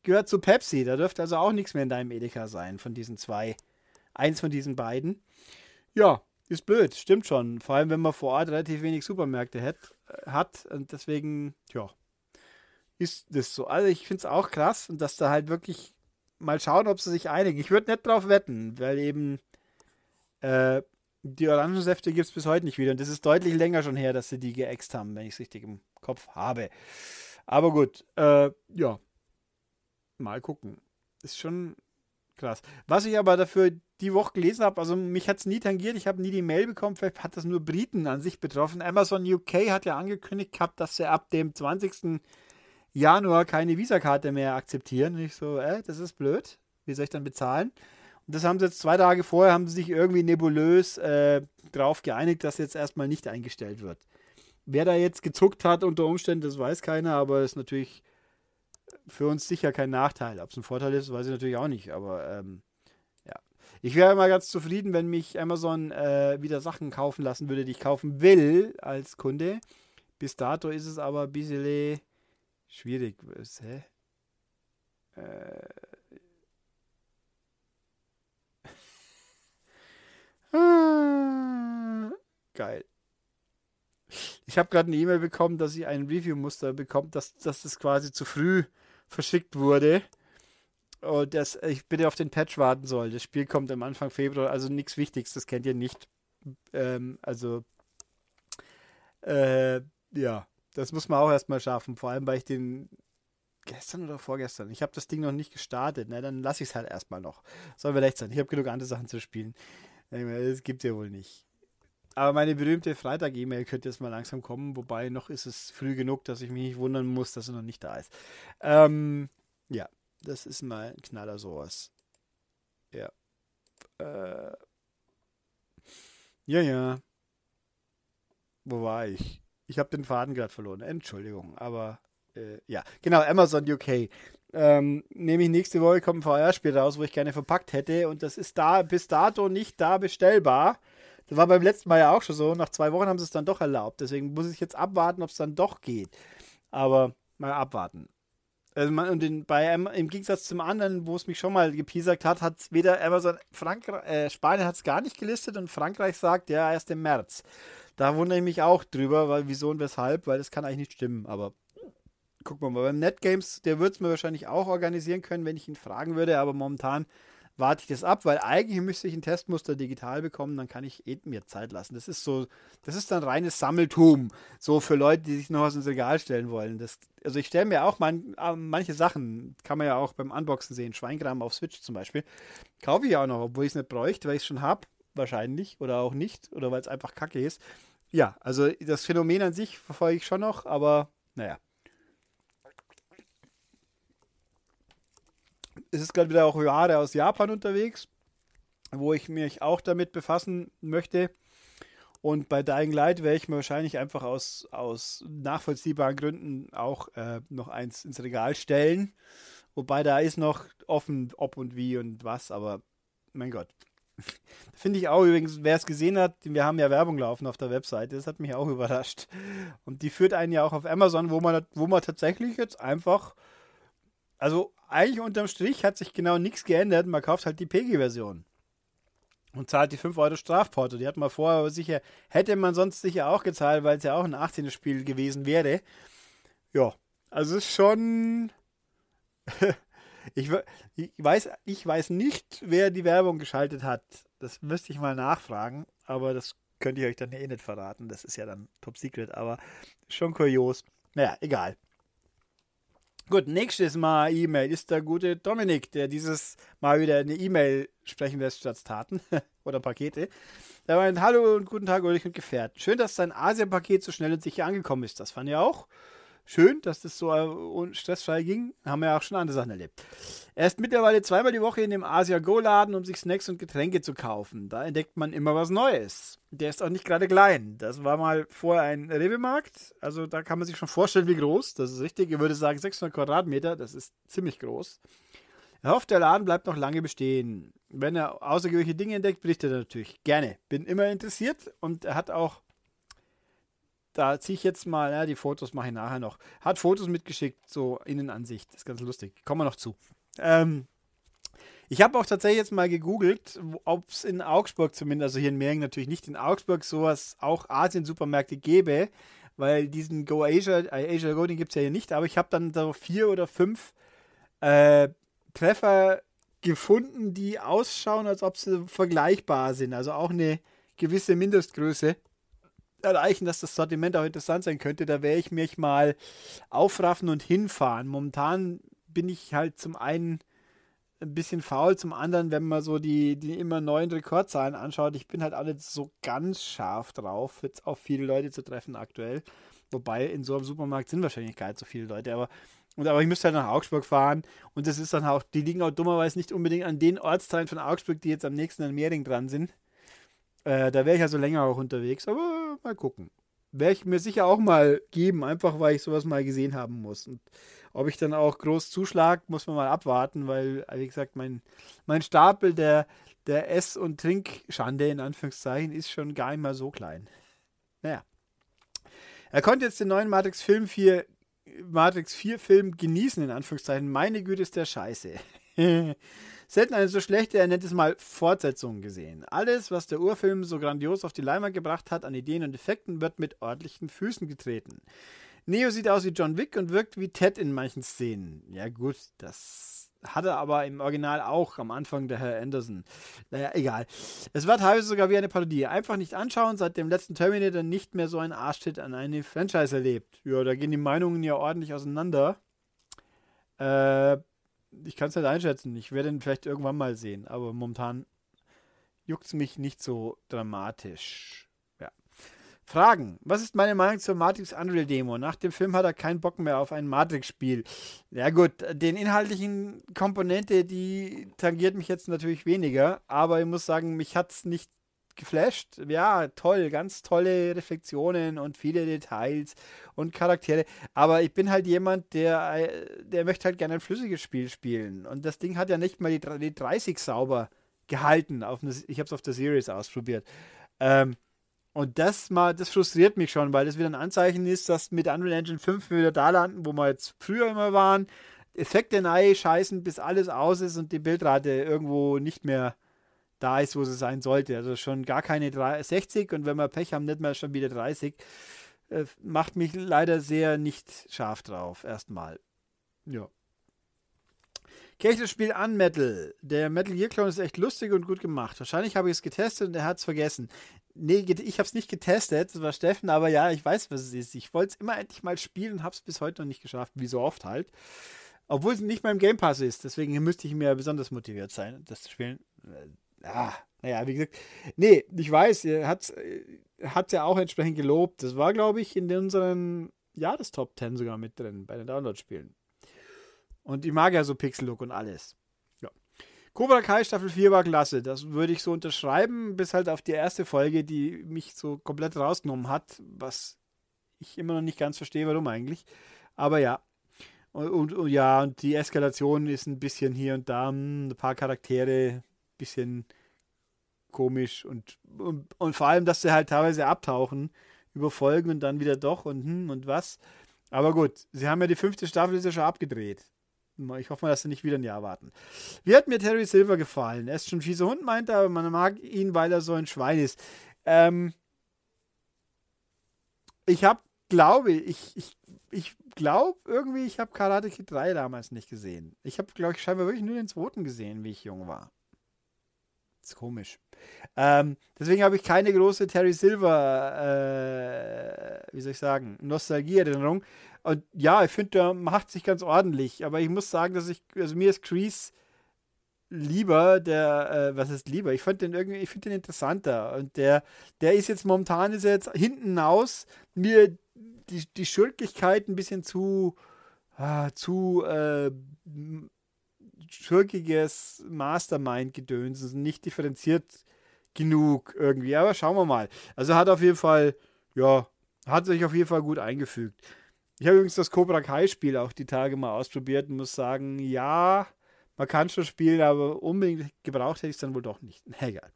gehört zu Pepsi. Da dürfte also auch nichts mehr in deinem Edeka sein von diesen zwei. Eins von diesen beiden. Ja, ist blöd, stimmt schon. Vor allem, wenn man vor Ort relativ wenig Supermärkte hat. Äh, hat und deswegen, ja, ist das so. Also ich finde es auch krass und dass da halt wirklich mal schauen, ob sie sich einigen. Ich würde nicht drauf wetten, weil eben äh, die Orangensäfte gibt es bis heute nicht wieder. Und das ist deutlich länger schon her, dass sie die geäxt haben, wenn ich es richtig im Kopf habe. Aber gut, äh, ja, Mal gucken. Ist schon krass. Was ich aber dafür die Woche gelesen habe, also mich hat es nie tangiert, ich habe nie die Mail bekommen, vielleicht hat das nur Briten an sich betroffen. Amazon UK hat ja angekündigt gehabt, dass sie ab dem 20. Januar keine Visakarte mehr akzeptieren. Und ich so, äh, das ist blöd. Wie soll ich dann bezahlen? Und das haben sie jetzt zwei Tage vorher, haben sie sich irgendwie nebulös äh, drauf geeinigt, dass jetzt erstmal nicht eingestellt wird. Wer da jetzt gezuckt hat unter Umständen, das weiß keiner, aber ist natürlich für uns sicher kein Nachteil. Ob es ein Vorteil ist, weiß ich natürlich auch nicht, aber ähm, ja. Ich wäre immer ganz zufrieden, wenn mich Amazon äh, wieder Sachen kaufen lassen würde, die ich kaufen will als Kunde. Bis dato ist es aber ein bisschen schwierig. Was, hä? Äh. geil. Ich habe gerade eine E-Mail bekommen, dass ich ein Review-Muster bekomme, dass, dass das quasi zu früh äh, verschickt wurde. Und dass ich bitte auf den Patch warten soll. Das Spiel kommt am Anfang Februar, also nichts Wichtiges, das kennt ihr nicht. Ähm, also, äh, ja, das muss man auch erstmal schaffen. Vor allem, weil ich den gestern oder vorgestern, ich habe das Ding noch nicht gestartet, ne? dann lasse ich es halt erstmal noch. Soll vielleicht sein, ich habe genug andere Sachen zu spielen. Das äh, gibt es ja wohl nicht. Aber meine berühmte Freitag-E-Mail könnte jetzt mal langsam kommen, wobei noch ist es früh genug, dass ich mich nicht wundern muss, dass sie noch nicht da ist. Ähm, ja, das ist mal ein Knaller sowas. Ja. Äh, ja, ja. Wo war ich? Ich habe den Faden gerade verloren. Entschuldigung, aber äh, ja, genau, Amazon UK. Ähm, nehme ich nächste Woche kommt ein VR-Spiel raus, wo ich gerne verpackt hätte und das ist da bis dato nicht da bestellbar. Das war beim letzten Mal ja auch schon so. Nach zwei Wochen haben sie es dann doch erlaubt. Deswegen muss ich jetzt abwarten, ob es dann doch geht. Aber mal abwarten. Also man, und den, bei, im Gegensatz zum anderen, wo es mich schon mal gepiesackt hat, hat weder Amazon, Frankreich, äh, Spanien hat es gar nicht gelistet und Frankreich sagt, ja, erst im März. Da wundere ich mich auch drüber, weil wieso und weshalb, weil das kann eigentlich nicht stimmen, aber gucken wir mal. Beim NetGames, der würde es mir wahrscheinlich auch organisieren können, wenn ich ihn fragen würde, aber momentan warte ich das ab, weil eigentlich müsste ich ein Testmuster digital bekommen, dann kann ich eh mir Zeit lassen. Das ist so, das ist dann reines Sammeltum, so für Leute, die sich noch was ins Regal stellen wollen. Das, also ich stelle mir auch man, äh, manche Sachen, kann man ja auch beim Unboxen sehen, Schweingram auf Switch zum Beispiel, kaufe ich auch noch, obwohl ich es nicht bräuchte, weil ich es schon habe, wahrscheinlich, oder auch nicht, oder weil es einfach kacke ist. Ja, also das Phänomen an sich verfolge ich schon noch, aber naja. es ist gerade wieder auch Ware aus Japan unterwegs, wo ich mich auch damit befassen möchte. Und bei Dying Light werde ich mir wahrscheinlich einfach aus, aus nachvollziehbaren Gründen auch äh, noch eins ins Regal stellen. Wobei da ist noch offen, ob und wie und was, aber mein Gott. Finde ich auch übrigens, wer es gesehen hat, wir haben ja Werbung laufen auf der Webseite, das hat mich auch überrascht. Und die führt einen ja auch auf Amazon, wo man, wo man tatsächlich jetzt einfach, also eigentlich unterm Strich hat sich genau nichts geändert. Man kauft halt die PG-Version und zahlt die 5 Euro Strafporto. Die hat man vorher aber sicher, hätte man sonst sicher auch gezahlt, weil es ja auch ein 18. Spiel gewesen wäre. Ja, also ist schon. ich, ich, weiß, ich weiß nicht, wer die Werbung geschaltet hat. Das müsste ich mal nachfragen, aber das könnte ich euch dann eh nicht verraten. Das ist ja dann top secret, aber schon kurios. Naja, egal. Gut, nächstes Mal E-Mail ist der gute Dominik, der dieses Mal wieder eine E-Mail sprechen lässt statt Taten oder Pakete. Er meint, hallo und guten Tag, Ulrich und Gefährt. Schön, dass dein Asien-Paket so schnell und sicher angekommen ist. Das fand ich auch schön, dass das so äh, stressfrei ging. Haben wir ja auch schon andere Sachen erlebt. Er ist mittlerweile zweimal die Woche in dem Asia Go Laden, um sich Snacks und Getränke zu kaufen. Da entdeckt man immer was Neues. Der ist auch nicht gerade klein. Das war mal vorher ein Rewe-Markt. Also da kann man sich schon vorstellen, wie groß. Das ist richtig. Ich würde sagen 600 Quadratmeter. Das ist ziemlich groß. Er hofft, der Laden bleibt noch lange bestehen. Wenn er außergewöhnliche Dinge entdeckt, berichtet er natürlich gerne. Bin immer interessiert und er hat auch, da ziehe ich jetzt mal, ja, die Fotos mache ich nachher noch, hat Fotos mitgeschickt, so Innenansicht. Das ist ganz lustig. Kommen wir noch zu. Ähm, ich habe auch tatsächlich jetzt mal gegoogelt, ob es in Augsburg zumindest, also hier in Mering natürlich nicht, in Augsburg sowas auch Asien-Supermärkte gäbe, weil diesen Go Asia, Asia Go, den gibt es ja hier nicht, aber ich habe dann so vier oder fünf äh, Treffer gefunden, die ausschauen, als ob sie äh, vergleichbar sind. Also auch eine gewisse Mindestgröße erreichen, dass das Sortiment auch interessant sein könnte. Da werde ich mich mal aufraffen und hinfahren. Momentan bin ich halt zum einen ein bisschen faul. Zum anderen, wenn man so die, die immer neuen Rekordzahlen anschaut, ich bin halt auch nicht so ganz scharf drauf, jetzt auf viele Leute zu treffen aktuell. Wobei in so einem Supermarkt sind wahrscheinlich gar nicht so viele Leute, aber. Und, aber ich müsste halt nach Augsburg fahren und das ist dann auch, die liegen auch dummerweise nicht unbedingt an den Ortsteilen von Augsburg, die jetzt am nächsten an Mehring dran sind. Äh, da wäre ich also länger auch unterwegs, aber mal gucken werde ich mir sicher auch mal geben, einfach weil ich sowas mal gesehen haben muss. Und ob ich dann auch groß zuschlag, muss man mal abwarten, weil, wie gesagt, mein, mein Stapel der, der Ess- und Trinkschande in Anführungszeichen ist schon gar nicht mal so klein. Naja. Er konnte jetzt den neuen Matrix Film 4, Matrix 4 Film genießen, in Anführungszeichen. Meine Güte ist der Scheiße. Selten eine so schlechte, er nennt es mal Fortsetzung gesehen. Alles, was der Urfilm so grandios auf die Leimer gebracht hat an Ideen und Effekten, wird mit ordentlichen Füßen getreten. Neo sieht aus wie John Wick und wirkt wie Ted in manchen Szenen. Ja gut, das hat er aber im Original auch am Anfang der Herr Anderson. Naja, egal. Es war teilweise sogar wie eine Parodie. Einfach nicht anschauen, seit dem letzten Terminator nicht mehr so ein Arschtit an eine Franchise erlebt. Ja, da gehen die Meinungen ja ordentlich auseinander. Äh, ich kann es nicht einschätzen. Ich werde ihn vielleicht irgendwann mal sehen, aber momentan juckt es mich nicht so dramatisch. Ja. Fragen. Was ist meine Meinung zur Matrix Unreal Demo? Nach dem Film hat er keinen Bock mehr auf ein Matrix-Spiel. Ja gut, den inhaltlichen Komponente, die tangiert mich jetzt natürlich weniger, aber ich muss sagen, mich hat es nicht geflasht. Ja, toll, ganz tolle Reflexionen und viele Details und Charaktere. Aber ich bin halt jemand, der, äh, der möchte halt gerne ein flüssiges Spiel spielen. Und das Ding hat ja nicht mal die, die 30 sauber gehalten. Auf eine, ich habe es auf der Series ausprobiert. Ähm, und das mal, das frustriert mich schon, weil das wieder ein Anzeichen ist, dass mit Unreal Engine 5 wir wieder da landen, wo wir jetzt früher immer waren. Effekte nahe scheißen, bis alles aus ist und die Bildrate irgendwo nicht mehr da ist, wo sie sein sollte. Also schon gar keine 60 und wenn wir Pech haben, nicht mal schon wieder 30. Äh, macht mich leider sehr nicht scharf drauf, erstmal. Ja. Kirchner Spiel an Metal. Der Metal Gear Clone ist echt lustig und gut gemacht. Wahrscheinlich habe ich es getestet und er hat es vergessen. Nee, ich habe es nicht getestet, das war Steffen, aber ja, ich weiß, was es ist. Ich wollte es immer endlich mal spielen und habe es bis heute noch nicht geschafft, wie so oft halt. Obwohl es nicht mal im Game Pass ist, deswegen müsste ich mir besonders motiviert sein, das zu spielen. Äh, ah, naja, wie gesagt, nee, ich weiß, er hat es äh, ja auch entsprechend gelobt. Das war, glaube ich, in unseren Jahrestop 10 sogar mit drin, bei den Download-Spielen. Und ich mag ja so Pixel-Look und alles. Ja. Cobra Kai Staffel 4 war klasse. Das würde ich so unterschreiben, bis halt auf die erste Folge, die mich so komplett rausgenommen hat, was ich immer noch nicht ganz verstehe, warum eigentlich. Aber ja. Und, und, und ja, und die Eskalation ist ein bisschen hier und da, hm, ein paar Charaktere bisschen komisch und, und, und, vor allem, dass sie halt teilweise abtauchen über Folgen und dann wieder doch und hm und was. Aber gut, sie haben ja die fünfte Staffel ist ja schon abgedreht. Ich hoffe mal, dass sie nicht wieder ein Jahr warten. Wie hat mir Terry Silver gefallen? Er ist schon ein fieser Hund, meinte, aber man mag ihn, weil er so ein Schwein ist. Ähm ich habe, glaube ich, ich, ich glaube irgendwie, ich habe Karate Kid 3 damals nicht gesehen. Ich habe, glaube ich, scheinbar wirklich nur den zweiten gesehen, wie ich jung war. Das ist komisch. Ähm, deswegen habe ich keine große Terry Silver, äh, wie soll ich sagen, Nostalgie-Erinnerung. Und ja, ich finde, der macht sich ganz ordentlich. Aber ich muss sagen, dass ich, also mir ist Crease lieber, der, äh, was ist lieber? Ich fand den irgendwie, ich finde den interessanter. Und der, der ist jetzt momentan, ist jetzt hinten aus, mir die, die Schürkigkeit ein bisschen zu, ah, zu, äh, schurkiges Mastermind-Gedöns, nicht differenziert genug irgendwie. Aber schauen wir mal. Also hat auf jeden Fall, ja, hat sich auf jeden Fall gut eingefügt. Ich habe übrigens das Cobra Kai-Spiel auch die Tage mal ausprobiert und muss sagen, ja, man kann schon spielen, aber unbedingt gebraucht hätte ich es dann wohl doch nicht. Na egal.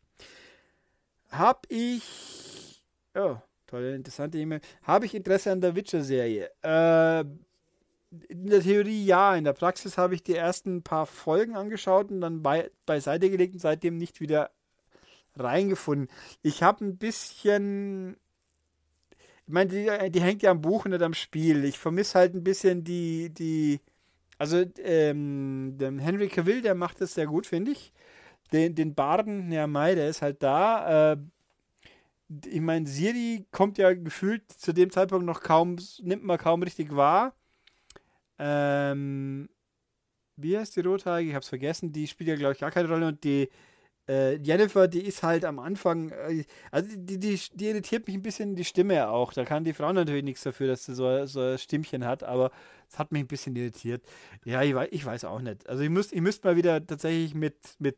Hab ich. Oh, tolle, interessante E-Mail. Habe ich Interesse an der Witcher-Serie? Äh, in der Theorie ja, in der Praxis habe ich die ersten paar Folgen angeschaut und dann bei, beiseite gelegt und seitdem nicht wieder reingefunden. Ich habe ein bisschen. Ich meine, die, die, hängt ja am Buch und nicht am Spiel. Ich vermisse halt ein bisschen die. die also, ähm, den Henry Cavill, der macht das sehr gut, finde ich. Den, den Barden, ja, Mai, der ist halt da. Äh, ich meine, Siri kommt ja gefühlt zu dem Zeitpunkt noch kaum, nimmt man kaum richtig wahr. Ähm, wie heißt die Rothaarige? Ich hab's vergessen. Die spielt ja, glaube ich, gar keine Rolle. Und die äh, Jennifer, die ist halt am Anfang. Äh, also, die, die, die, irritiert mich ein bisschen die Stimme auch. Da kann die Frau natürlich nichts dafür, dass sie so, so ein Stimmchen hat. Aber es hat mich ein bisschen irritiert. Ja, ich, ich weiß auch nicht. Also, ich müsste ich müsst mal wieder tatsächlich mit. mit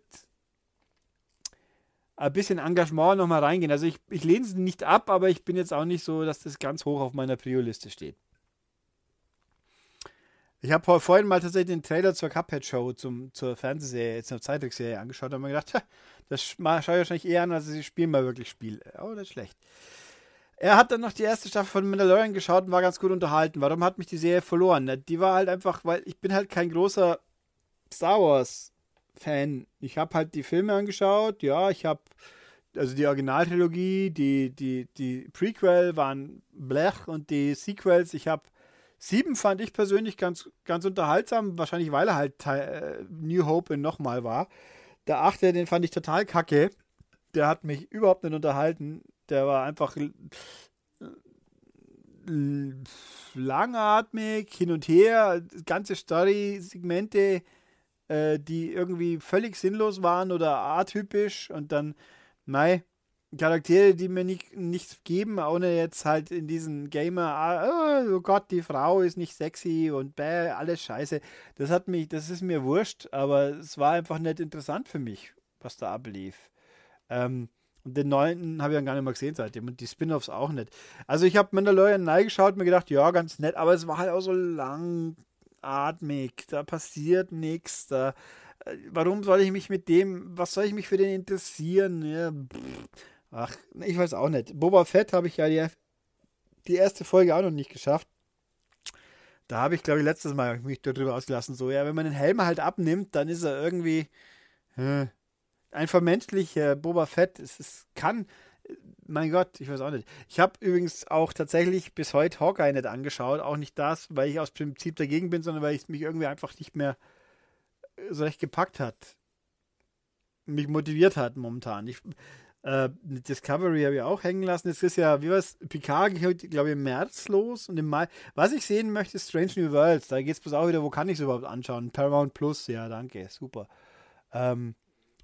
ein bisschen Engagement nochmal reingehen. Also ich, ich lehne es nicht ab, aber ich bin jetzt auch nicht so, dass das ganz hoch auf meiner prio steht. Ich habe vorhin mal tatsächlich den Trailer zur Cuphead-Show, zur Fernsehserie, zur Zeitungsserie angeschaut und mir gedacht, das schaue ich wahrscheinlich eher an, als ich das Spiel mal wirklich spiele. Oh, das ist schlecht. Er hat dann noch die erste Staffel von Mandalorian geschaut und war ganz gut unterhalten. Warum hat mich die Serie verloren? Die war halt einfach, weil ich bin halt kein großer Star Wars-Fan. Ich habe halt die Filme angeschaut, ja, ich habe also die Originaltrilogie, die, die, die Prequel waren blech und die Sequels, ich habe Sieben fand ich persönlich ganz, ganz unterhaltsam, wahrscheinlich weil er halt äh, New Hope nochmal war. Der achte, den fand ich total kacke. Der hat mich überhaupt nicht unterhalten. Der war einfach äh, langatmig, hin und her, ganze Story-Segmente, äh, die irgendwie völlig sinnlos waren oder atypisch und dann, nein, Charaktere, die mir nicht, nichts geben, ohne jetzt halt in diesen Gamer, ah, oh Gott, die Frau ist nicht sexy und bäh, alles scheiße. Das hat mich, das ist mir wurscht, aber es war einfach nicht interessant für mich, was da ablief. Ähm, und den neunten habe ich dann gar nicht mehr gesehen seitdem und die Spin-Offs auch nicht. Also ich habe Mandalorian nahe geschaut, mir gedacht, ja, ganz nett, aber es war halt auch so langatmig, da passiert nichts, da äh, warum soll ich mich mit dem, was soll ich mich für den interessieren? Ja, Ach, ich weiß auch nicht. Boba Fett habe ich ja die, die erste Folge auch noch nicht geschafft. Da habe ich, glaube ich, letztes Mal mich darüber ausgelassen. So, ja, wenn man den Helm halt abnimmt, dann ist er irgendwie äh, ein vermenschlicher Boba Fett. Es, es kann, mein Gott, ich weiß auch nicht. Ich habe übrigens auch tatsächlich bis heute Hawkeye nicht angeschaut. Auch nicht das, weil ich aus Prinzip dagegen bin, sondern weil es mich irgendwie einfach nicht mehr so recht gepackt hat. Mich motiviert hat momentan. Ich, äh, Discovery habe ich auch hängen lassen. Jetzt ist ja, wie war es, Picard geht, glaube ich, im März los und im Mai. Was ich sehen möchte, ist Strange New Worlds. Da geht es bloß auch wieder, wo kann ich es überhaupt anschauen? Paramount Plus, ja, danke, super. Ähm,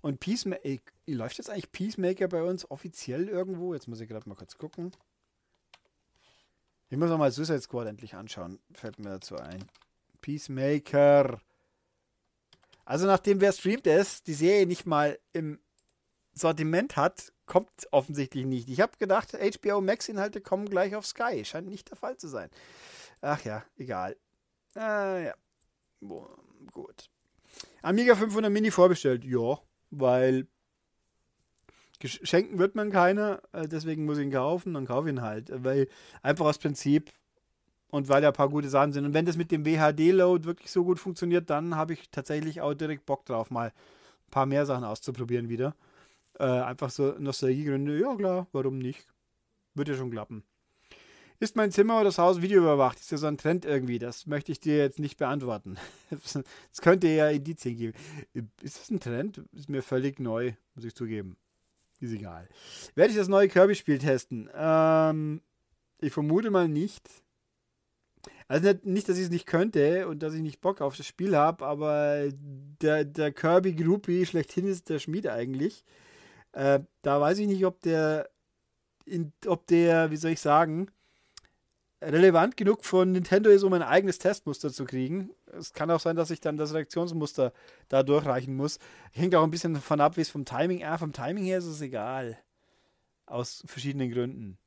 und Peacemaker, äh, läuft jetzt eigentlich Peacemaker bei uns offiziell irgendwo? Jetzt muss ich gerade mal kurz gucken. Ich muss nochmal Suicide Squad endlich anschauen, fällt mir dazu ein. Peacemaker. Also nachdem wer streamt es, die Serie nicht mal im Sortiment hat, kommt offensichtlich nicht. Ich habe gedacht, HBO Max-Inhalte kommen gleich auf Sky. Scheint nicht der Fall zu sein. Ach ja, egal. Äh, ja. Boah, gut. Amiga 500 Mini vorbestellt. Ja, weil geschenken wird man keine, äh, deswegen muss ich ihn kaufen, dann kaufe ich ihn halt. Weil einfach aus Prinzip und weil da ein paar gute Sachen sind. Und wenn das mit dem WHD-Load wirklich so gut funktioniert, dann habe ich tatsächlich auch direkt Bock drauf, mal ein paar mehr Sachen auszuprobieren wieder. Äh, einfach so Nostalgiegründe, ja klar, warum nicht? Wird ja schon klappen. Ist mein Zimmer oder das Haus videoüberwacht? Ist ja so ein Trend irgendwie. Das möchte ich dir jetzt nicht beantworten. Es könnte ja Indizien geben. Ist das ein Trend? Ist mir völlig neu, muss ich zugeben. Ist egal. Werde ich das neue Kirby-Spiel testen? Ähm, ich vermute mal nicht. Also nicht, dass ich es nicht könnte und dass ich nicht Bock auf das Spiel habe, aber der, der Kirby Groupie schlechthin ist der Schmied eigentlich. Äh, da weiß ich nicht, ob der, in, ob der, wie soll ich sagen, relevant genug von Nintendo ist, um ein eigenes Testmuster zu kriegen. Es kann auch sein, dass ich dann das Reaktionsmuster da durchreichen muss. Hängt auch ein bisschen davon ab, wie es vom Timing, her. ah, vom Timing her ist es egal. Aus verschiedenen Gründen.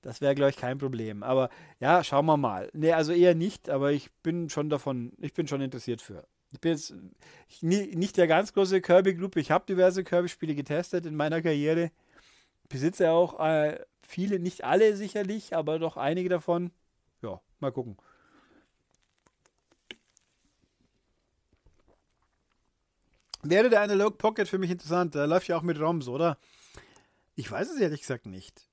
Das wäre, glaube ich, kein Problem. Aber ja, schauen wir mal. Ne, also eher nicht, aber ich bin schon davon, ich bin schon interessiert für. Ich bin jetzt nicht der ganz große Kirby-Gruppe. Ich habe diverse Kirby-Spiele getestet in meiner Karriere. Besitze auch äh, viele, nicht alle sicherlich, aber doch einige davon. Ja, mal gucken. Wäre der Analog Pocket für mich interessant? Da läuft ja auch mit ROMs, oder? Ich weiß es ehrlich gesagt nicht.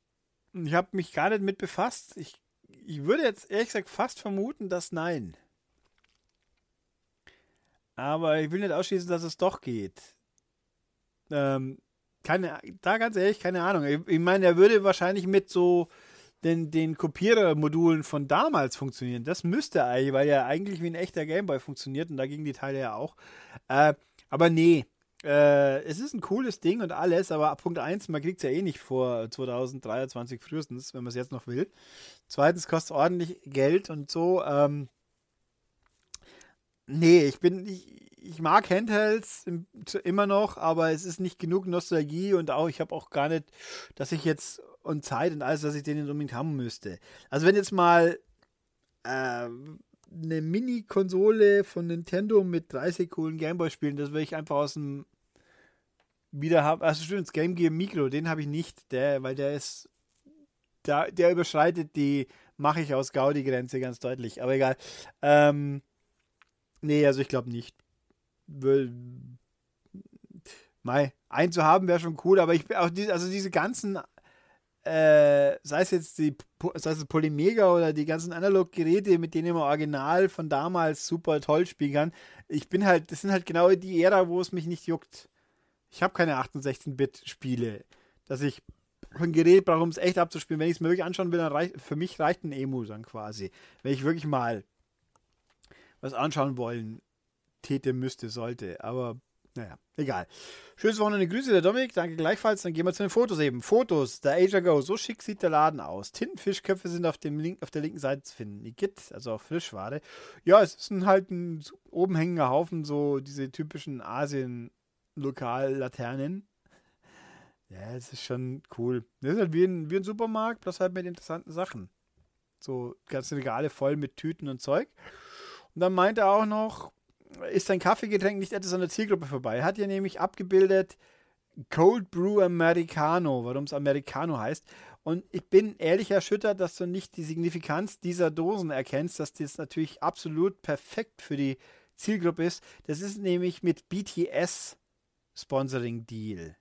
Ich habe mich gar nicht mit befasst. Ich, ich würde jetzt ehrlich gesagt fast vermuten, dass nein. Aber ich will nicht ausschließen, dass es doch geht. Ähm, keine, da ganz ehrlich, keine Ahnung. Ich, ich meine, er würde wahrscheinlich mit so den, den Kopierermodulen von damals funktionieren. Das müsste eigentlich, weil er eigentlich wie ein echter Gameboy funktioniert und da gingen die Teile ja auch. Äh, aber nee, äh, es ist ein cooles Ding und alles, aber ab Punkt 1, man kriegt es ja eh nicht vor 2023 frühestens, wenn man es jetzt noch will. Zweitens kostet ordentlich Geld und so. Ähm, Nee, ich bin, ich, ich mag Handhelds immer noch, aber es ist nicht genug Nostalgie und auch ich habe auch gar nicht, dass ich jetzt und Zeit und alles, dass ich denen unbedingt haben müsste. Also wenn jetzt mal äh, eine Mini-Konsole von Nintendo mit 30 coolen Gameboy spielen, das würde ich einfach aus dem wieder haben. Also stimmt, das Game Gear Micro, den habe ich nicht, der, weil der ist, der, der überschreitet die mache ich aus Gaudi-Grenze ganz deutlich, aber egal. Ähm, Nee, also ich glaube nicht. Mei, einen zu haben wäre schon cool, aber ich auch diese, also diese ganzen, äh, sei es jetzt die, sei es Polymega oder die ganzen Analog-Geräte, mit denen man Original von damals super toll spielen kann, ich bin halt, das sind halt genau die Ära, wo es mich nicht juckt. Ich habe keine 68 bit spiele dass ich ein Gerät brauche, um es echt abzuspielen. Wenn ich es mir wirklich anschauen will, dann reicht, für mich reicht ein Emu dann quasi. Wenn ich wirklich mal was anschauen wollen, täte, müsste, sollte. Aber naja, egal. Schönes Wochenende, Grüße der Dominik, danke gleichfalls. Dann gehen wir zu den Fotos eben. Fotos, der Asia Go, so schick sieht der Laden aus. Tintenfischköpfe sind auf, dem Link, auf der linken Seite zu finden. Igitt, also auch Frischware. Ja, es ist ein, halt ein oben hängender Haufen, so diese typischen Asien-Lokal-Laternen. Ja, es ist schon cool. Das ist halt wie ein, wie ein Supermarkt, bloß halt mit interessanten Sachen. So ganze Regale voll mit Tüten und Zeug. Und dann meint er auch noch, ist sein Kaffeegetränk nicht etwas an der Zielgruppe vorbei? Er hat hier nämlich abgebildet Cold Brew Americano, warum es Americano heißt. Und ich bin ehrlich erschüttert, dass du nicht die Signifikanz dieser Dosen erkennst, dass das natürlich absolut perfekt für die Zielgruppe ist. Das ist nämlich mit BTS Sponsoring Deal.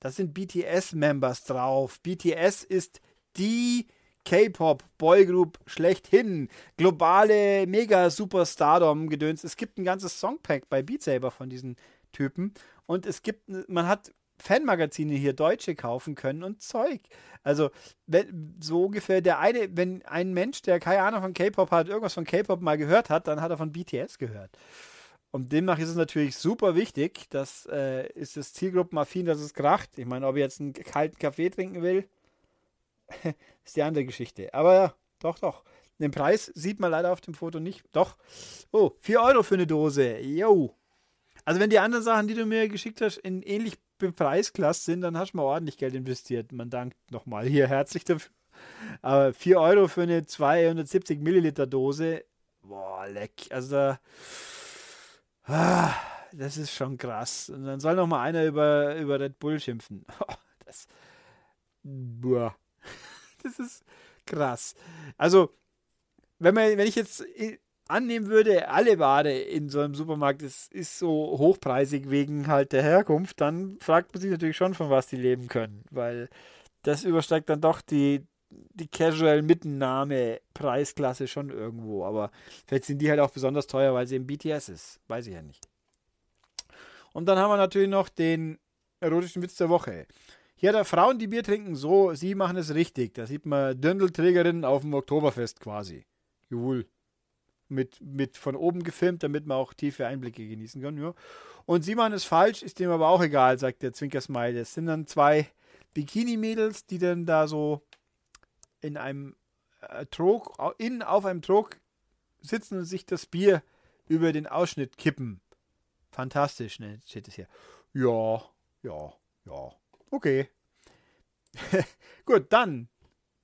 Da sind BTS-Members drauf. BTS ist die K-Pop, Boygroup schlechthin, globale Mega-Superstardom-Gedöns. Es gibt ein ganzes Songpack bei Beat Saber von diesen Typen. Und es gibt, man hat Fanmagazine hier Deutsche kaufen können und Zeug. Also, wenn, so ungefähr der eine, wenn ein Mensch, der keine Ahnung von K-Pop hat, irgendwas von K-Pop mal gehört hat, dann hat er von BTS gehört. Und demnach ist es natürlich super wichtig, das äh, ist das Zielgruppenaffin, dass es kracht. Ich meine, ob ich jetzt einen kalten Kaffee trinken will, ist die andere Geschichte. Aber ja, doch, doch. Den Preis sieht man leider auf dem Foto nicht. Doch. Oh, 4 Euro für eine Dose. Yo. Also wenn die anderen Sachen, die du mir geschickt hast, in ähnlich Preisklasse sind, dann hast du mal ordentlich Geld investiert. Man dankt nochmal hier herzlich dafür. Aber 4 Euro für eine 270 Milliliter Dose, boah, leck. Also da, ah, das ist schon krass. Und dann soll noch mal einer über, über Red Bull schimpfen. das, boah das ist krass. Also, wenn, man, wenn ich jetzt äh, annehmen würde, alle Ware in so einem Supermarkt ist, ist so hochpreisig wegen halt der Herkunft, dann fragt man sich natürlich schon, von was die leben können, weil das übersteigt dann doch die, die Casual-Mittennahme-Preisklasse schon irgendwo. Aber vielleicht sind die halt auch besonders teuer, weil sie im BTS ist. Weiß ich ja nicht. Und dann haben wir natürlich noch den erotischen Witz der Woche. Hier hat er Frauen, die Bier trinken, so, sie machen es richtig. Da sieht man Dirndlträgerinnen auf dem Oktoberfest quasi. Jawohl. Mit, mit von oben gefilmt, damit man auch tiefe Einblicke genießen kann. Ja. Und sie machen es falsch, ist dem aber auch egal, sagt der Zwinkersmile. Das sind dann zwei Bikini-Mädels, die dann da so in einem äh, Trog, innen auf einem Trog sitzen und sich das Bier über den Ausschnitt kippen. Fantastisch, ne? Steht es hier. Ja, ja, ja. Okay. Gut, dann.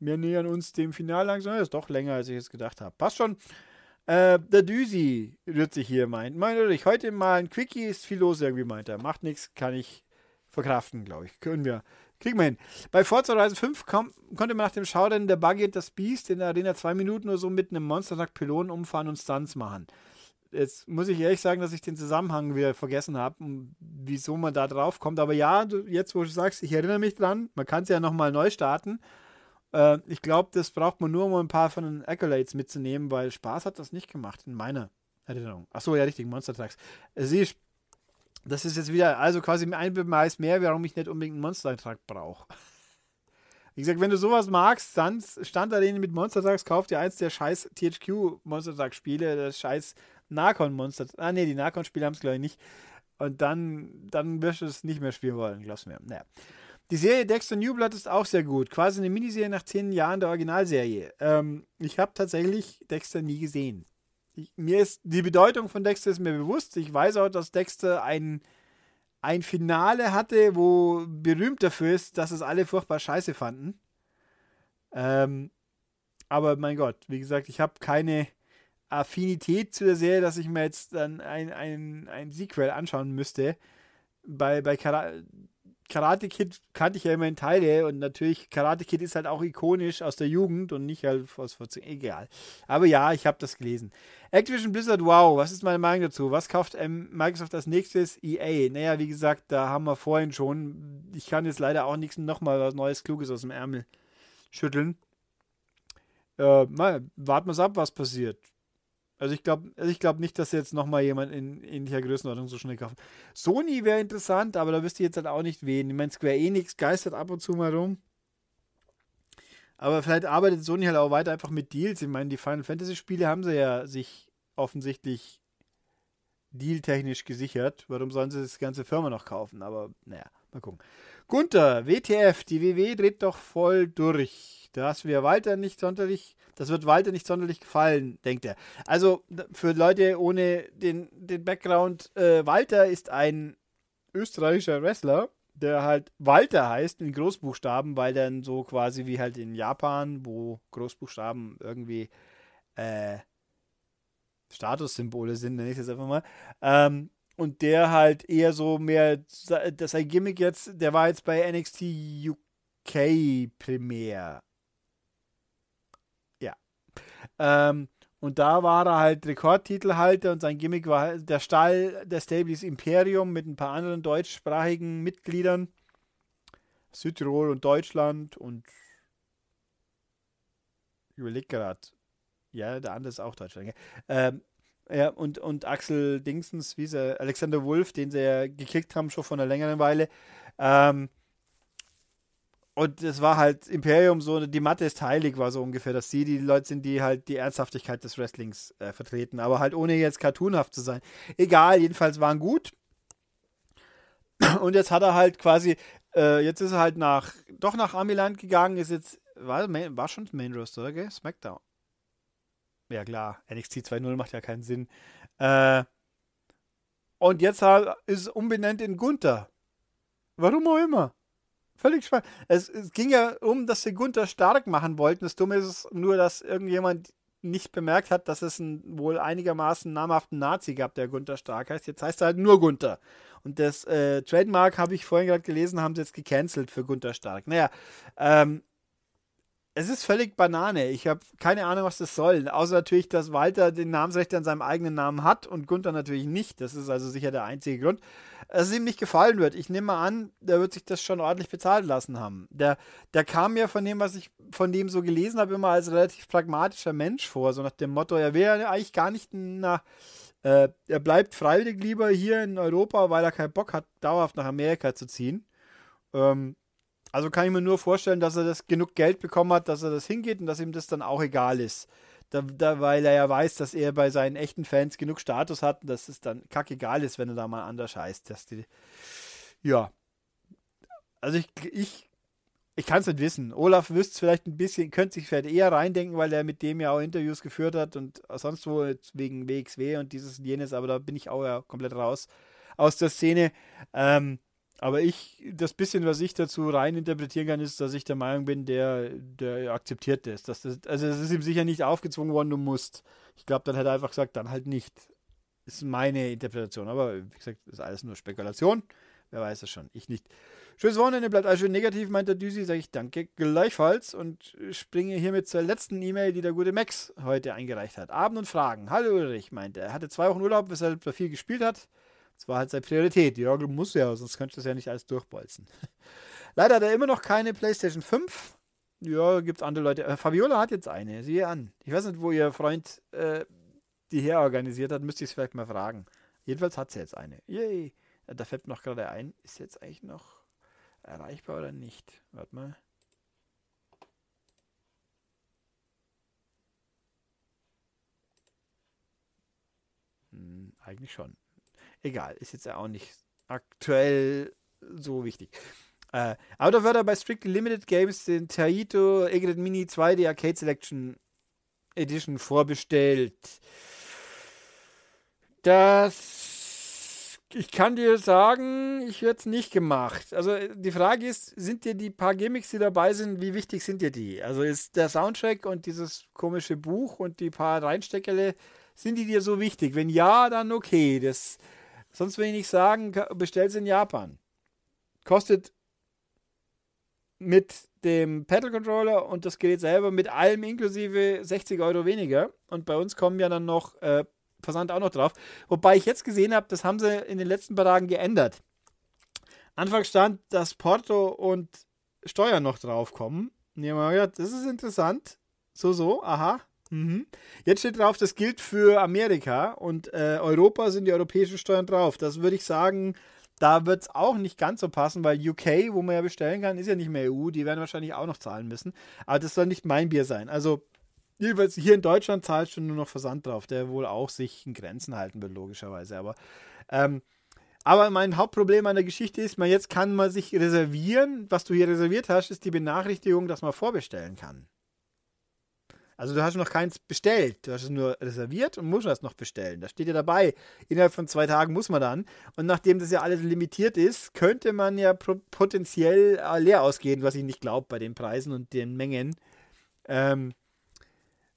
Wir nähern uns dem Final langsam. Das ist doch länger, als ich es gedacht habe. Passt schon. Äh, der Düsi rührt sich hier, meint. Meint ich heute mal ein Quickie ist viel los irgendwie, meint er. Macht nichts, kann ich verkraften, glaube ich. Können wir. Kriegen wir hin. Bei Forza Horizon 5 kom- konnte man nach dem Schaudern der Buggy das Beast in der Arena zwei Minuten oder so mit einem Monstersack Pylonen umfahren und Stunts machen. Jetzt muss ich ehrlich sagen, dass ich den Zusammenhang wieder vergessen habe, wieso man da drauf kommt. Aber ja, du, jetzt wo du sagst, ich erinnere mich dran, man kann es ja nochmal neu starten. Äh, ich glaube, das braucht man nur, um ein paar von den Accolades mitzunehmen, weil Spaß hat das nicht gemacht, in meiner Erinnerung. Achso, ja, richtig, Monster Trucks. Äh, Sie, das ist jetzt wieder, also quasi ein Beweis mehr, warum ich nicht unbedingt einen Monster Truck brauche. Wie gesagt, wenn du sowas magst, dann stand da den mit Monster Trucks, kauf dir eins der scheiß THQ Monster Truck Spiele, das scheiß Narcon-Monster. Ah, nee, die Narcon-Spiele haben es, glaube ich, nicht. Und dann, dann wirst du es nicht mehr spielen wollen, glaubst du mir. Naja. Die Serie Dexter New Blood ist auch sehr gut. Quasi eine Miniserie nach zehn Jahren der Originalserie. Ähm, ich habe tatsächlich Dexter nie gesehen. Ich, mir ist die Bedeutung von Dexter ist mir bewusst. Ich weiß auch, dass Dexter ein, ein Finale hatte, wo berühmt dafür ist, dass es alle furchtbar scheiße fanden. Ähm, aber mein Gott, wie gesagt, ich habe keine Affinität zu der Serie, dass ich mir jetzt dann ein, ein, ein Sequel anschauen müsste. Bei, bei Kara Karate Kid kannte ich ja immer in Teile und natürlich Karate Kid ist halt auch ikonisch aus der Jugend und nicht halt aus vor egal. Aber ja, ich habe das gelesen. Activision Blizzard, wow, was ist meine Meinung dazu? Was kauft ähm, Microsoft als nächstes? EA. Naja, wie gesagt, da haben wir vorhin schon. Ich kann jetzt leider auch nichts nochmal was Neues Kluges aus dem Ärmel schütteln. Äh, mal, warten wir es ab, was passiert. Also ich glaube also glaub nicht, dass jetzt nochmal jemand in ähnlicher Größenordnung so schnell kauft. Sony wäre interessant, aber da wüsste ich jetzt halt auch nicht wen. Ich meine, Square Enix geistert ab und zu mal rum. Aber vielleicht arbeitet Sony halt auch weiter einfach mit Deals. Ich meine, die Final Fantasy Spiele haben sie ja sich offensichtlich dealtechnisch gesichert. Warum sollen sie das ganze Firma noch kaufen? Aber naja, mal gucken. Gunther, WTF, die WW dreht doch voll durch. Das wir Walter nicht sonderlich, das wird Walter nicht sonderlich gefallen, denkt er. Also für Leute ohne den, den Background, äh, Walter ist ein österreichischer Wrestler, der halt Walter heißt in Großbuchstaben, weil dann so quasi wie halt in Japan, wo Großbuchstaben irgendwie äh, Statussymbole sind, nenne ich das einfach mal, ähm, und der halt eher so mehr, dass sein Gimmick jetzt, der war jetzt bei NXT UK primär. Ja. Ähm, und da war er halt Rekordtitelhalter und sein Gimmick war halt der Stall der Stables Imperium mit ein paar anderen deutschsprachigen Mitgliedern. Südtirol und Deutschland und ich überleg gerade. Ja, der andere ist auch Deutschland. Ähm, ja, und, und Axel Dingsens, wie ist er, Alexander Wolf, den sie ja gekickt haben, schon vor einer längeren Weile. Ähm, und es war halt Imperium so, die Matte ist heilig, war so ungefähr, dass sie die Leute sind, die halt die Ernsthaftigkeit des Wrestlings äh, vertreten, aber halt ohne jetzt cartoonhaft zu sein. Egal, jedenfalls waren gut. Und jetzt hat er halt quasi, äh, jetzt ist er halt nach, doch nach Amiland gegangen, ist jetzt, war, war schon Main Roster, oder? Gell? Smackdown ja klar, NXT 2.0 macht ja keinen Sinn. Äh, und jetzt halt ist es umbenannt in Gunther. Warum auch immer. Völlig spannend. Es, es, ging ja um, dass sie Gunther stark machen wollten. Das Dumme ist nur, dass irgendjemand nicht bemerkt hat, dass es einen wohl einigermaßen namhaften Nazi gab, der Gunther Stark heißt. Jetzt heißt er halt nur Gunther. Und das äh, Trademark, habe ich vorhin gerade gelesen, haben sie jetzt gecancelt für Gunther Stark. Naja, ähm, es ist völlig Banane. Ich habe keine Ahnung, was das soll. Außer natürlich, dass Walter den Namensrecht an seinem eigenen Namen hat und Gunther natürlich nicht. Das ist also sicher der einzige Grund, dass es ihm nicht gefallen wird. Ich nehme mal an, der wird sich das schon ordentlich bezahlt lassen haben. Der, der kam mir von dem, was ich von dem so gelesen habe, immer als relativ pragmatischer Mensch vor. So nach dem Motto, er wäre eigentlich gar nicht nach. Äh, er bleibt freiwillig lieber hier in Europa, weil er keinen Bock hat, dauerhaft nach Amerika zu ziehen. Ähm, also kann ich mir nur vorstellen, dass er das genug Geld bekommen hat, dass er das hingeht und dass ihm das dann auch egal ist. Da, da, weil er ja weiß, dass er bei seinen echten Fans genug Status hat und dass es dann kackegal ist, wenn er da mal anders heißt. Dass die, ja. Also ich, ich, ich kann es nicht wissen. Olaf wüsste es vielleicht ein bisschen, könnte sich vielleicht eher reindenken, weil er mit dem ja auch Interviews geführt hat und sonst wo wegen WXW und dieses und jenes, aber da bin ich auch ja komplett raus aus der Szene. Ähm, aber ich, das bisschen, was ich dazu rein interpretieren kann, ist, dass ich der Meinung bin, der, der akzeptiert das. das also es ist ihm sicher nicht aufgezwungen worden, du musst. Ich glaube, dann hat er einfach gesagt, dann halt nicht. Ist meine Interpretation. Aber wie gesagt, ist alles nur Spekulation. Wer weiß es schon, ich nicht. Schönes Wochenende, bleibt alles schön negativ, meint der Düsi. Sage ich danke gleichfalls und springe hiermit zur letzten E-Mail, die der gute Max heute eingereicht hat. Abend und Fragen. Hallo Ulrich, meint er. Er hatte zwei Wochen Urlaub, weshalb er viel gespielt hat. Das war halt seine Priorität. Ja, du musst ja, sonst könntest du das ja nicht alles durchbolzen. Leider hat er immer noch keine PlayStation 5. Ja, gibt es andere Leute. Äh, Fabiola hat jetzt eine, siehe an. Ich weiß nicht, wo ihr Freund äh, die herorganisiert hat, müsste ich es vielleicht mal fragen. Jedenfalls hat sie jetzt eine. Yay! Da fällt mir noch gerade ein, ist jetzt eigentlich noch erreichbar oder nicht? Warte mal. Hm, eigentlich schon egal, ist jetzt ja auch nicht aktuell so wichtig. Äh, aber da wird er bei Strictly Limited Games den Taito Egret Mini 2 die Arcade Selection Edition vorbestellt. Das. Ich kann dir sagen, ich werde es nicht gemacht. Also die Frage ist, sind dir die paar Gimmicks, die dabei sind, wie wichtig sind dir die? Also ist der Soundtrack und dieses komische Buch und die paar Reinsteckerle, sind die dir so wichtig? Wenn ja, dann okay. Das Sonst will ich nicht sagen, bestell es in Japan. Kostet mit dem Paddle Controller und das Gerät selber mit allem inklusive 60 Euro weniger. Und bei uns kommen ja dann noch äh, Versand auch noch drauf. Wobei ich jetzt gesehen habe, das haben sie in den letzten paar Tagen geändert. Anfang stand, dass Porto und Steuer noch drauf kommen. Und das ist interessant. So, so, aha. Mhm. Jetzt steht drauf, das gilt für Amerika und äh, Europa sind die europäischen Steuern drauf. Das würde ich sagen, da wird es auch nicht ganz so passen, weil UK, wo man ja bestellen kann, ist ja nicht mehr EU. Die werden wahrscheinlich auch noch zahlen müssen. Aber das soll nicht mein Bier sein. Also jeweils hier in Deutschland zahlt schon nur noch Versand drauf, der wohl auch sich in Grenzen halten will, logischerweise. Aber, ähm, aber mein Hauptproblem an der Geschichte ist, man jetzt kann man sich reservieren. Was du hier reserviert hast, ist die Benachrichtigung, dass man vorbestellen kann. Also du hast noch keins bestellt. Du hast es nur reserviert und musst das noch bestellen. Das steht ja dabei. Innerhalb von zwei Tagen muss man dann. Und nachdem das ja alles limitiert ist, könnte man ja potenziell äh, leer ausgehen, was ich nicht glaube bei den Preisen und den Mengen. Ähm,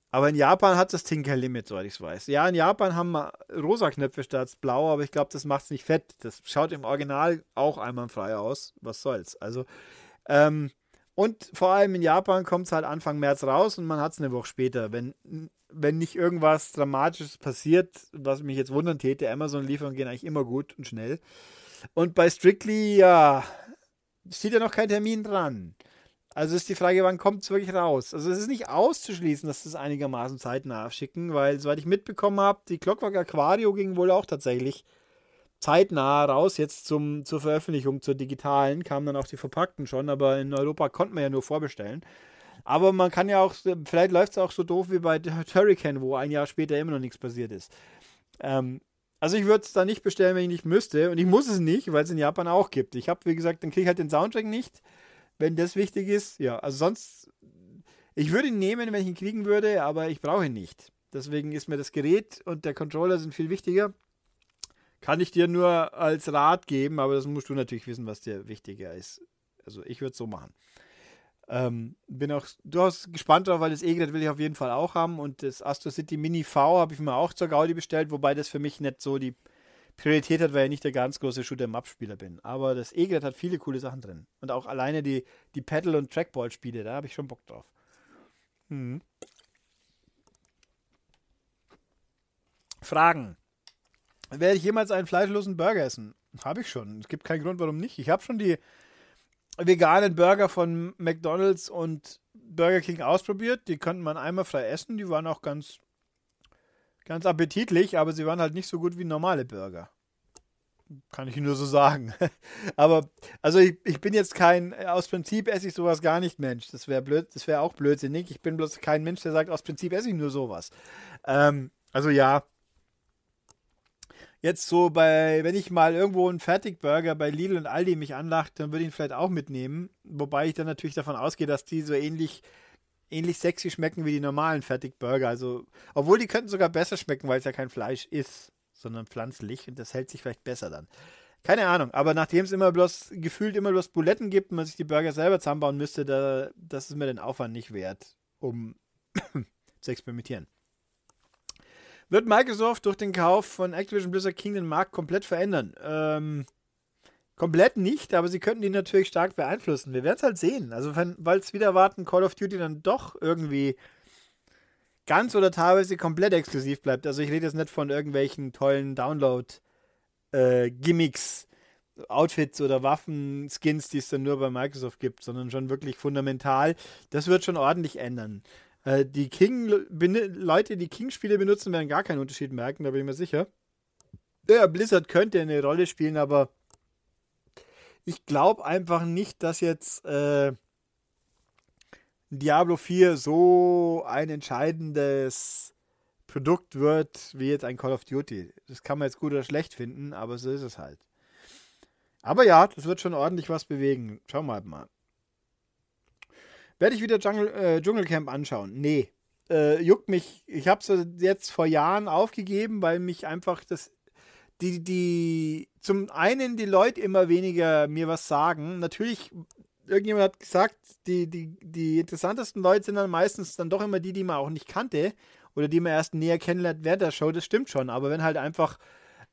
aber in Japan hat das Tinker Limit, soweit ich es weiß. Ja, in Japan haben wir rosa Knöpfe statt blau, aber ich glaube, das macht es nicht fett. Das schaut im Original auch einmal frei aus. Was soll's. Also, ähm, und vor allem in Japan kommt es halt Anfang März raus und man hat es eine Woche später. Wenn, wenn nicht irgendwas Dramatisches passiert, was mich jetzt wundern täte, Amazon-Lieferungen gehen eigentlich immer gut und schnell. Und bei Strictly, ja, steht ja noch kein Termin dran. Also ist die Frage, wann kommt es wirklich raus? Also es ist nicht auszuschließen, dass das einigermaßen zeitnah schicken, weil soweit ich mitbekommen habe, die Clockwork Aquario ging wohl auch tatsächlich zeitnah raus, jetzt zum, zur Veröffentlichung, zur digitalen, kamen dann auch die verpackten schon, aber in Europa konnte man ja nur vorbestellen. Aber man kann ja auch, vielleicht läuft es auch so doof wie bei Hurricane, wo ein Jahr später immer noch nichts passiert ist. Ähm, also ich würde es da nicht bestellen, wenn ich nicht müsste. Und ich muss es nicht, weil es in Japan auch gibt. Ich habe, wie gesagt, dann kriege ich halt den Soundtrack nicht, wenn das wichtig ist. Ja, also sonst, ich würde ihn nehmen, wenn ich ihn kriegen würde, aber ich brauche ihn nicht. Deswegen ist mir das Gerät und der Controller sind viel wichtiger. Kann ich dir nur als Rat geben, aber das musst du natürlich wissen, was dir wichtiger ist. Also ich würde es so machen. Ähm, bin auch durchaus gespannt drauf, weil das E-Gerät will ich auf jeden Fall auch haben. Und das Astro City Mini V habe ich mir auch zur Gaudi bestellt, wobei das für mich nicht so die Priorität hat, weil ich nicht der ganz große Shooter-Map-Spieler bin. Aber das E-Gerät hat viele coole Sachen drin. Und auch alleine die, die Paddle- und Trackball-Spiele, da habe ich schon Bock drauf. Hm. Fragen. Werde ich jemals einen fleischlosen Burger essen? Habe ich schon. Es gibt keinen Grund, warum nicht. Ich habe schon die veganen Burger von McDonald's und Burger King ausprobiert. Die konnte man einmal frei essen. Die waren auch ganz, ganz appetitlich, aber sie waren halt nicht so gut wie normale Burger. Kann ich nur so sagen. aber, also ich, ich bin jetzt kein, aus Prinzip esse ich sowas gar nicht, Mensch. Das wäre blöd, das wäre auch blödsinnig. Ich bin bloß kein Mensch, der sagt, aus Prinzip esse ich nur sowas. Ähm, also ja, jetzt so bei, wenn ich mal irgendwo einen Fertigburger bei Lidl und Aldi mich anlacht, dann würde ich ihn vielleicht auch mitnehmen. Wobei ich dann natürlich davon ausgehe, dass die so ähnlich, ähnlich sexy schmecken wie die normalen Fertigburger. Also, obwohl die könnten sogar besser schmecken, weil es ja kein Fleisch ist, sondern pflanzlich und das hält sich vielleicht besser dann. Keine Ahnung, aber nachdem es immer bloß, gefühlt immer bloß Buletten gibt und man sich die Burger selber zusammenbauen müsste, da, das ist mir den Aufwand nicht wert, um zu experimentieren wird Microsoft durch den Kauf von Activision Blizzard King den Markt komplett verändern? Ähm, komplett nicht, aber sie könnten ihn natürlich stark beeinflussen. Wir werden es halt sehen. Also, weil es wieder warten, Call of Duty dann doch irgendwie ganz oder teilweise komplett exklusiv bleibt. Also ich rede jetzt nicht von irgendwelchen tollen Download-Gimmicks, äh, Outfits oder Waffen, Skins, die es dann nur bei Microsoft gibt, sondern schon wirklich fundamental. Das wird schon ordentlich ändern. Äh, die King, Leute, die King-Spiele benutzen, werden gar keinen Unterschied merken, da bin ich mir sicher. Ja, Blizzard könnte eine Rolle spielen, aber ich glaube einfach nicht, dass jetzt äh, Diablo 4 so ein entscheidendes Produkt wird wie jetzt ein Call of Duty. Das kann man jetzt gut oder schlecht finden, aber so ist es halt. Aber ja, das wird schon ordentlich was bewegen. Schauen wir mal. Werde ich wieder Jungle, äh, Dschungelcamp anschauen? Nee. Äh, juckt mich. Ich habe es jetzt vor Jahren aufgegeben, weil mich einfach das. Die, die, zum einen die Leute immer weniger mir was sagen. Natürlich, irgendjemand hat gesagt, die, die, die interessantesten Leute sind dann meistens dann doch immer die, die man auch nicht kannte oder die man erst näher kennenlernt während der Show. Das stimmt schon. Aber wenn halt einfach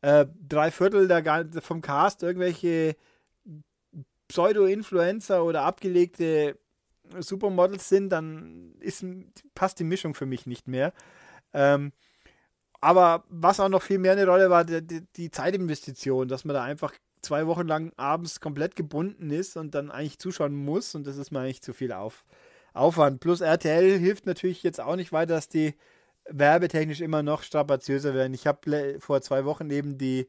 äh, drei Viertel der, vom Cast irgendwelche Pseudo-Influencer oder abgelegte Supermodels sind, dann ist, passt die Mischung für mich nicht mehr. Ähm, aber was auch noch viel mehr eine Rolle war, die, die Zeitinvestition, dass man da einfach zwei Wochen lang abends komplett gebunden ist und dann eigentlich zuschauen muss und das ist mir eigentlich zu viel auf, Aufwand. Plus RTL hilft natürlich jetzt auch nicht weiter, dass die werbetechnisch immer noch strapaziöser werden. Ich habe vor zwei Wochen eben die,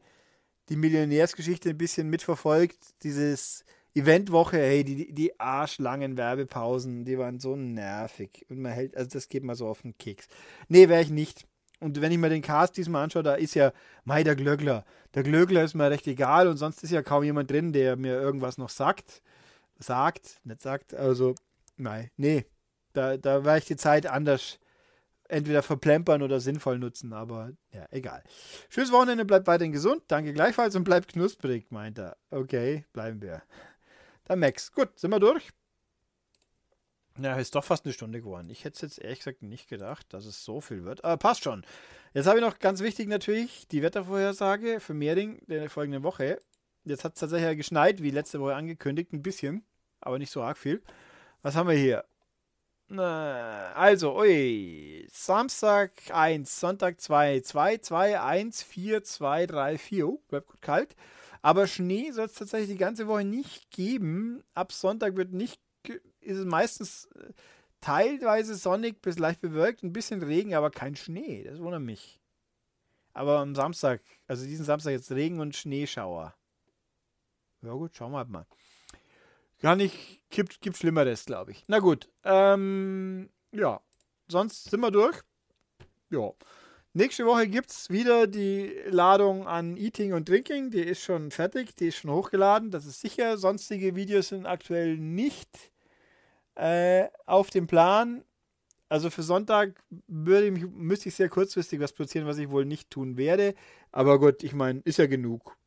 die Millionärsgeschichte ein bisschen mitverfolgt, dieses Eventwoche, hey, die, die arschlangen Werbepausen, die waren so nervig. Und man hält, also das geht mal so auf den Keks. Nee, wäre ich nicht. Und wenn ich mir den Cast diesmal anschaue, da ist ja, mei, der Glöckler. Der Glöckler ist mir recht egal und sonst ist ja kaum jemand drin, der mir irgendwas noch sagt. Sagt, nicht sagt, also, nein, nee. Da, da werde ich die Zeit anders entweder verplempern oder sinnvoll nutzen, aber ja, egal. Schönes Wochenende, bleibt weiterhin gesund, danke gleichfalls und bleibt knusprig, meint er. Okay, bleiben wir der Max. Gut, sind wir durch? Ja, ist doch fast eine Stunde geworden. Ich hätte es jetzt ehrlich gesagt nicht gedacht, dass es so viel wird. Aber passt schon. Jetzt habe ich noch ganz wichtig natürlich die Wettervorhersage für Mehring der folgenden Woche. Jetzt hat es tatsächlich geschneit, wie letzte Woche angekündigt, ein bisschen, aber nicht so arg viel. Was haben wir hier? Äh, also, ui. Samstag 1, Sonntag 2, 2, 2, 1, 4, 2, 3, 4. Oh, bleibt gut kalt. Aber Schnee soll es tatsächlich die ganze Woche nicht geben. Ab Sonntag wird nicht, ist es meistens äh, teilweise sonnig bis leicht bewölkt, ein bisschen Regen, aber kein Schnee. Das wundert mich. Aber am Samstag, also diesen Samstag jetzt Regen und Schneeschauer. Ja gut, schauen wir halt mal. Gar nicht, gibt, gibt Schlimmeres, glaube ich. Na gut, ähm, ja, sonst sind wir durch. Ja. Nächste Woche gibt es wieder die Ladung an Eating und Drinking. Die ist schon fertig, die ist schon hochgeladen, das ist sicher. Sonstige Videos sind aktuell nicht äh, auf dem Plan. Also für Sonntag würde ich, müsste ich sehr kurzfristig was produzieren, was ich wohl nicht tun werde. Aber gut, ich meine, ist ja genug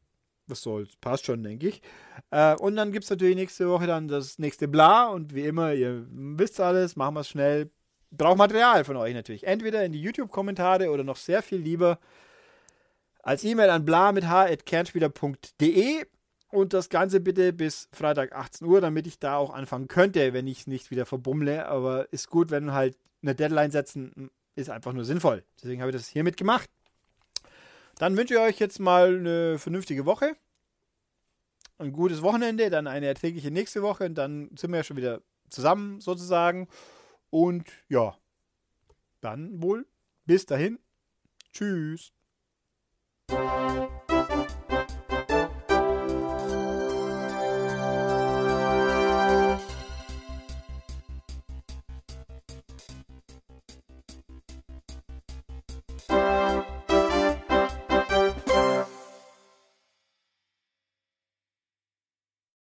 was soll's, passt schon, denke ich. Äh, und dann gibt es natürlich nächste Woche dann das nächste Bla und wie immer, ihr wisst alles, machen wir es schnell. Braucht Material von euch natürlich. Entweder in die YouTube-Kommentare oder noch sehr viel lieber als E-Mail an bla mit h.kernspieler.de und das Ganze bitte bis Freitag 18 Uhr, damit ich da auch anfangen könnte, wenn ich es nicht wieder verbummle. Aber ist gut, wenn halt eine Deadline setzen, ist einfach nur sinnvoll. Deswegen habe ich das hiermit gemacht. Dann wünsche ich euch jetzt mal eine vernünftige Woche. Ein gutes Wochenende, dann eine erträgliche nächste Woche und dann sind wir ja schon wieder zusammen sozusagen. Und ja, dann wohl bis dahin. Tschüss.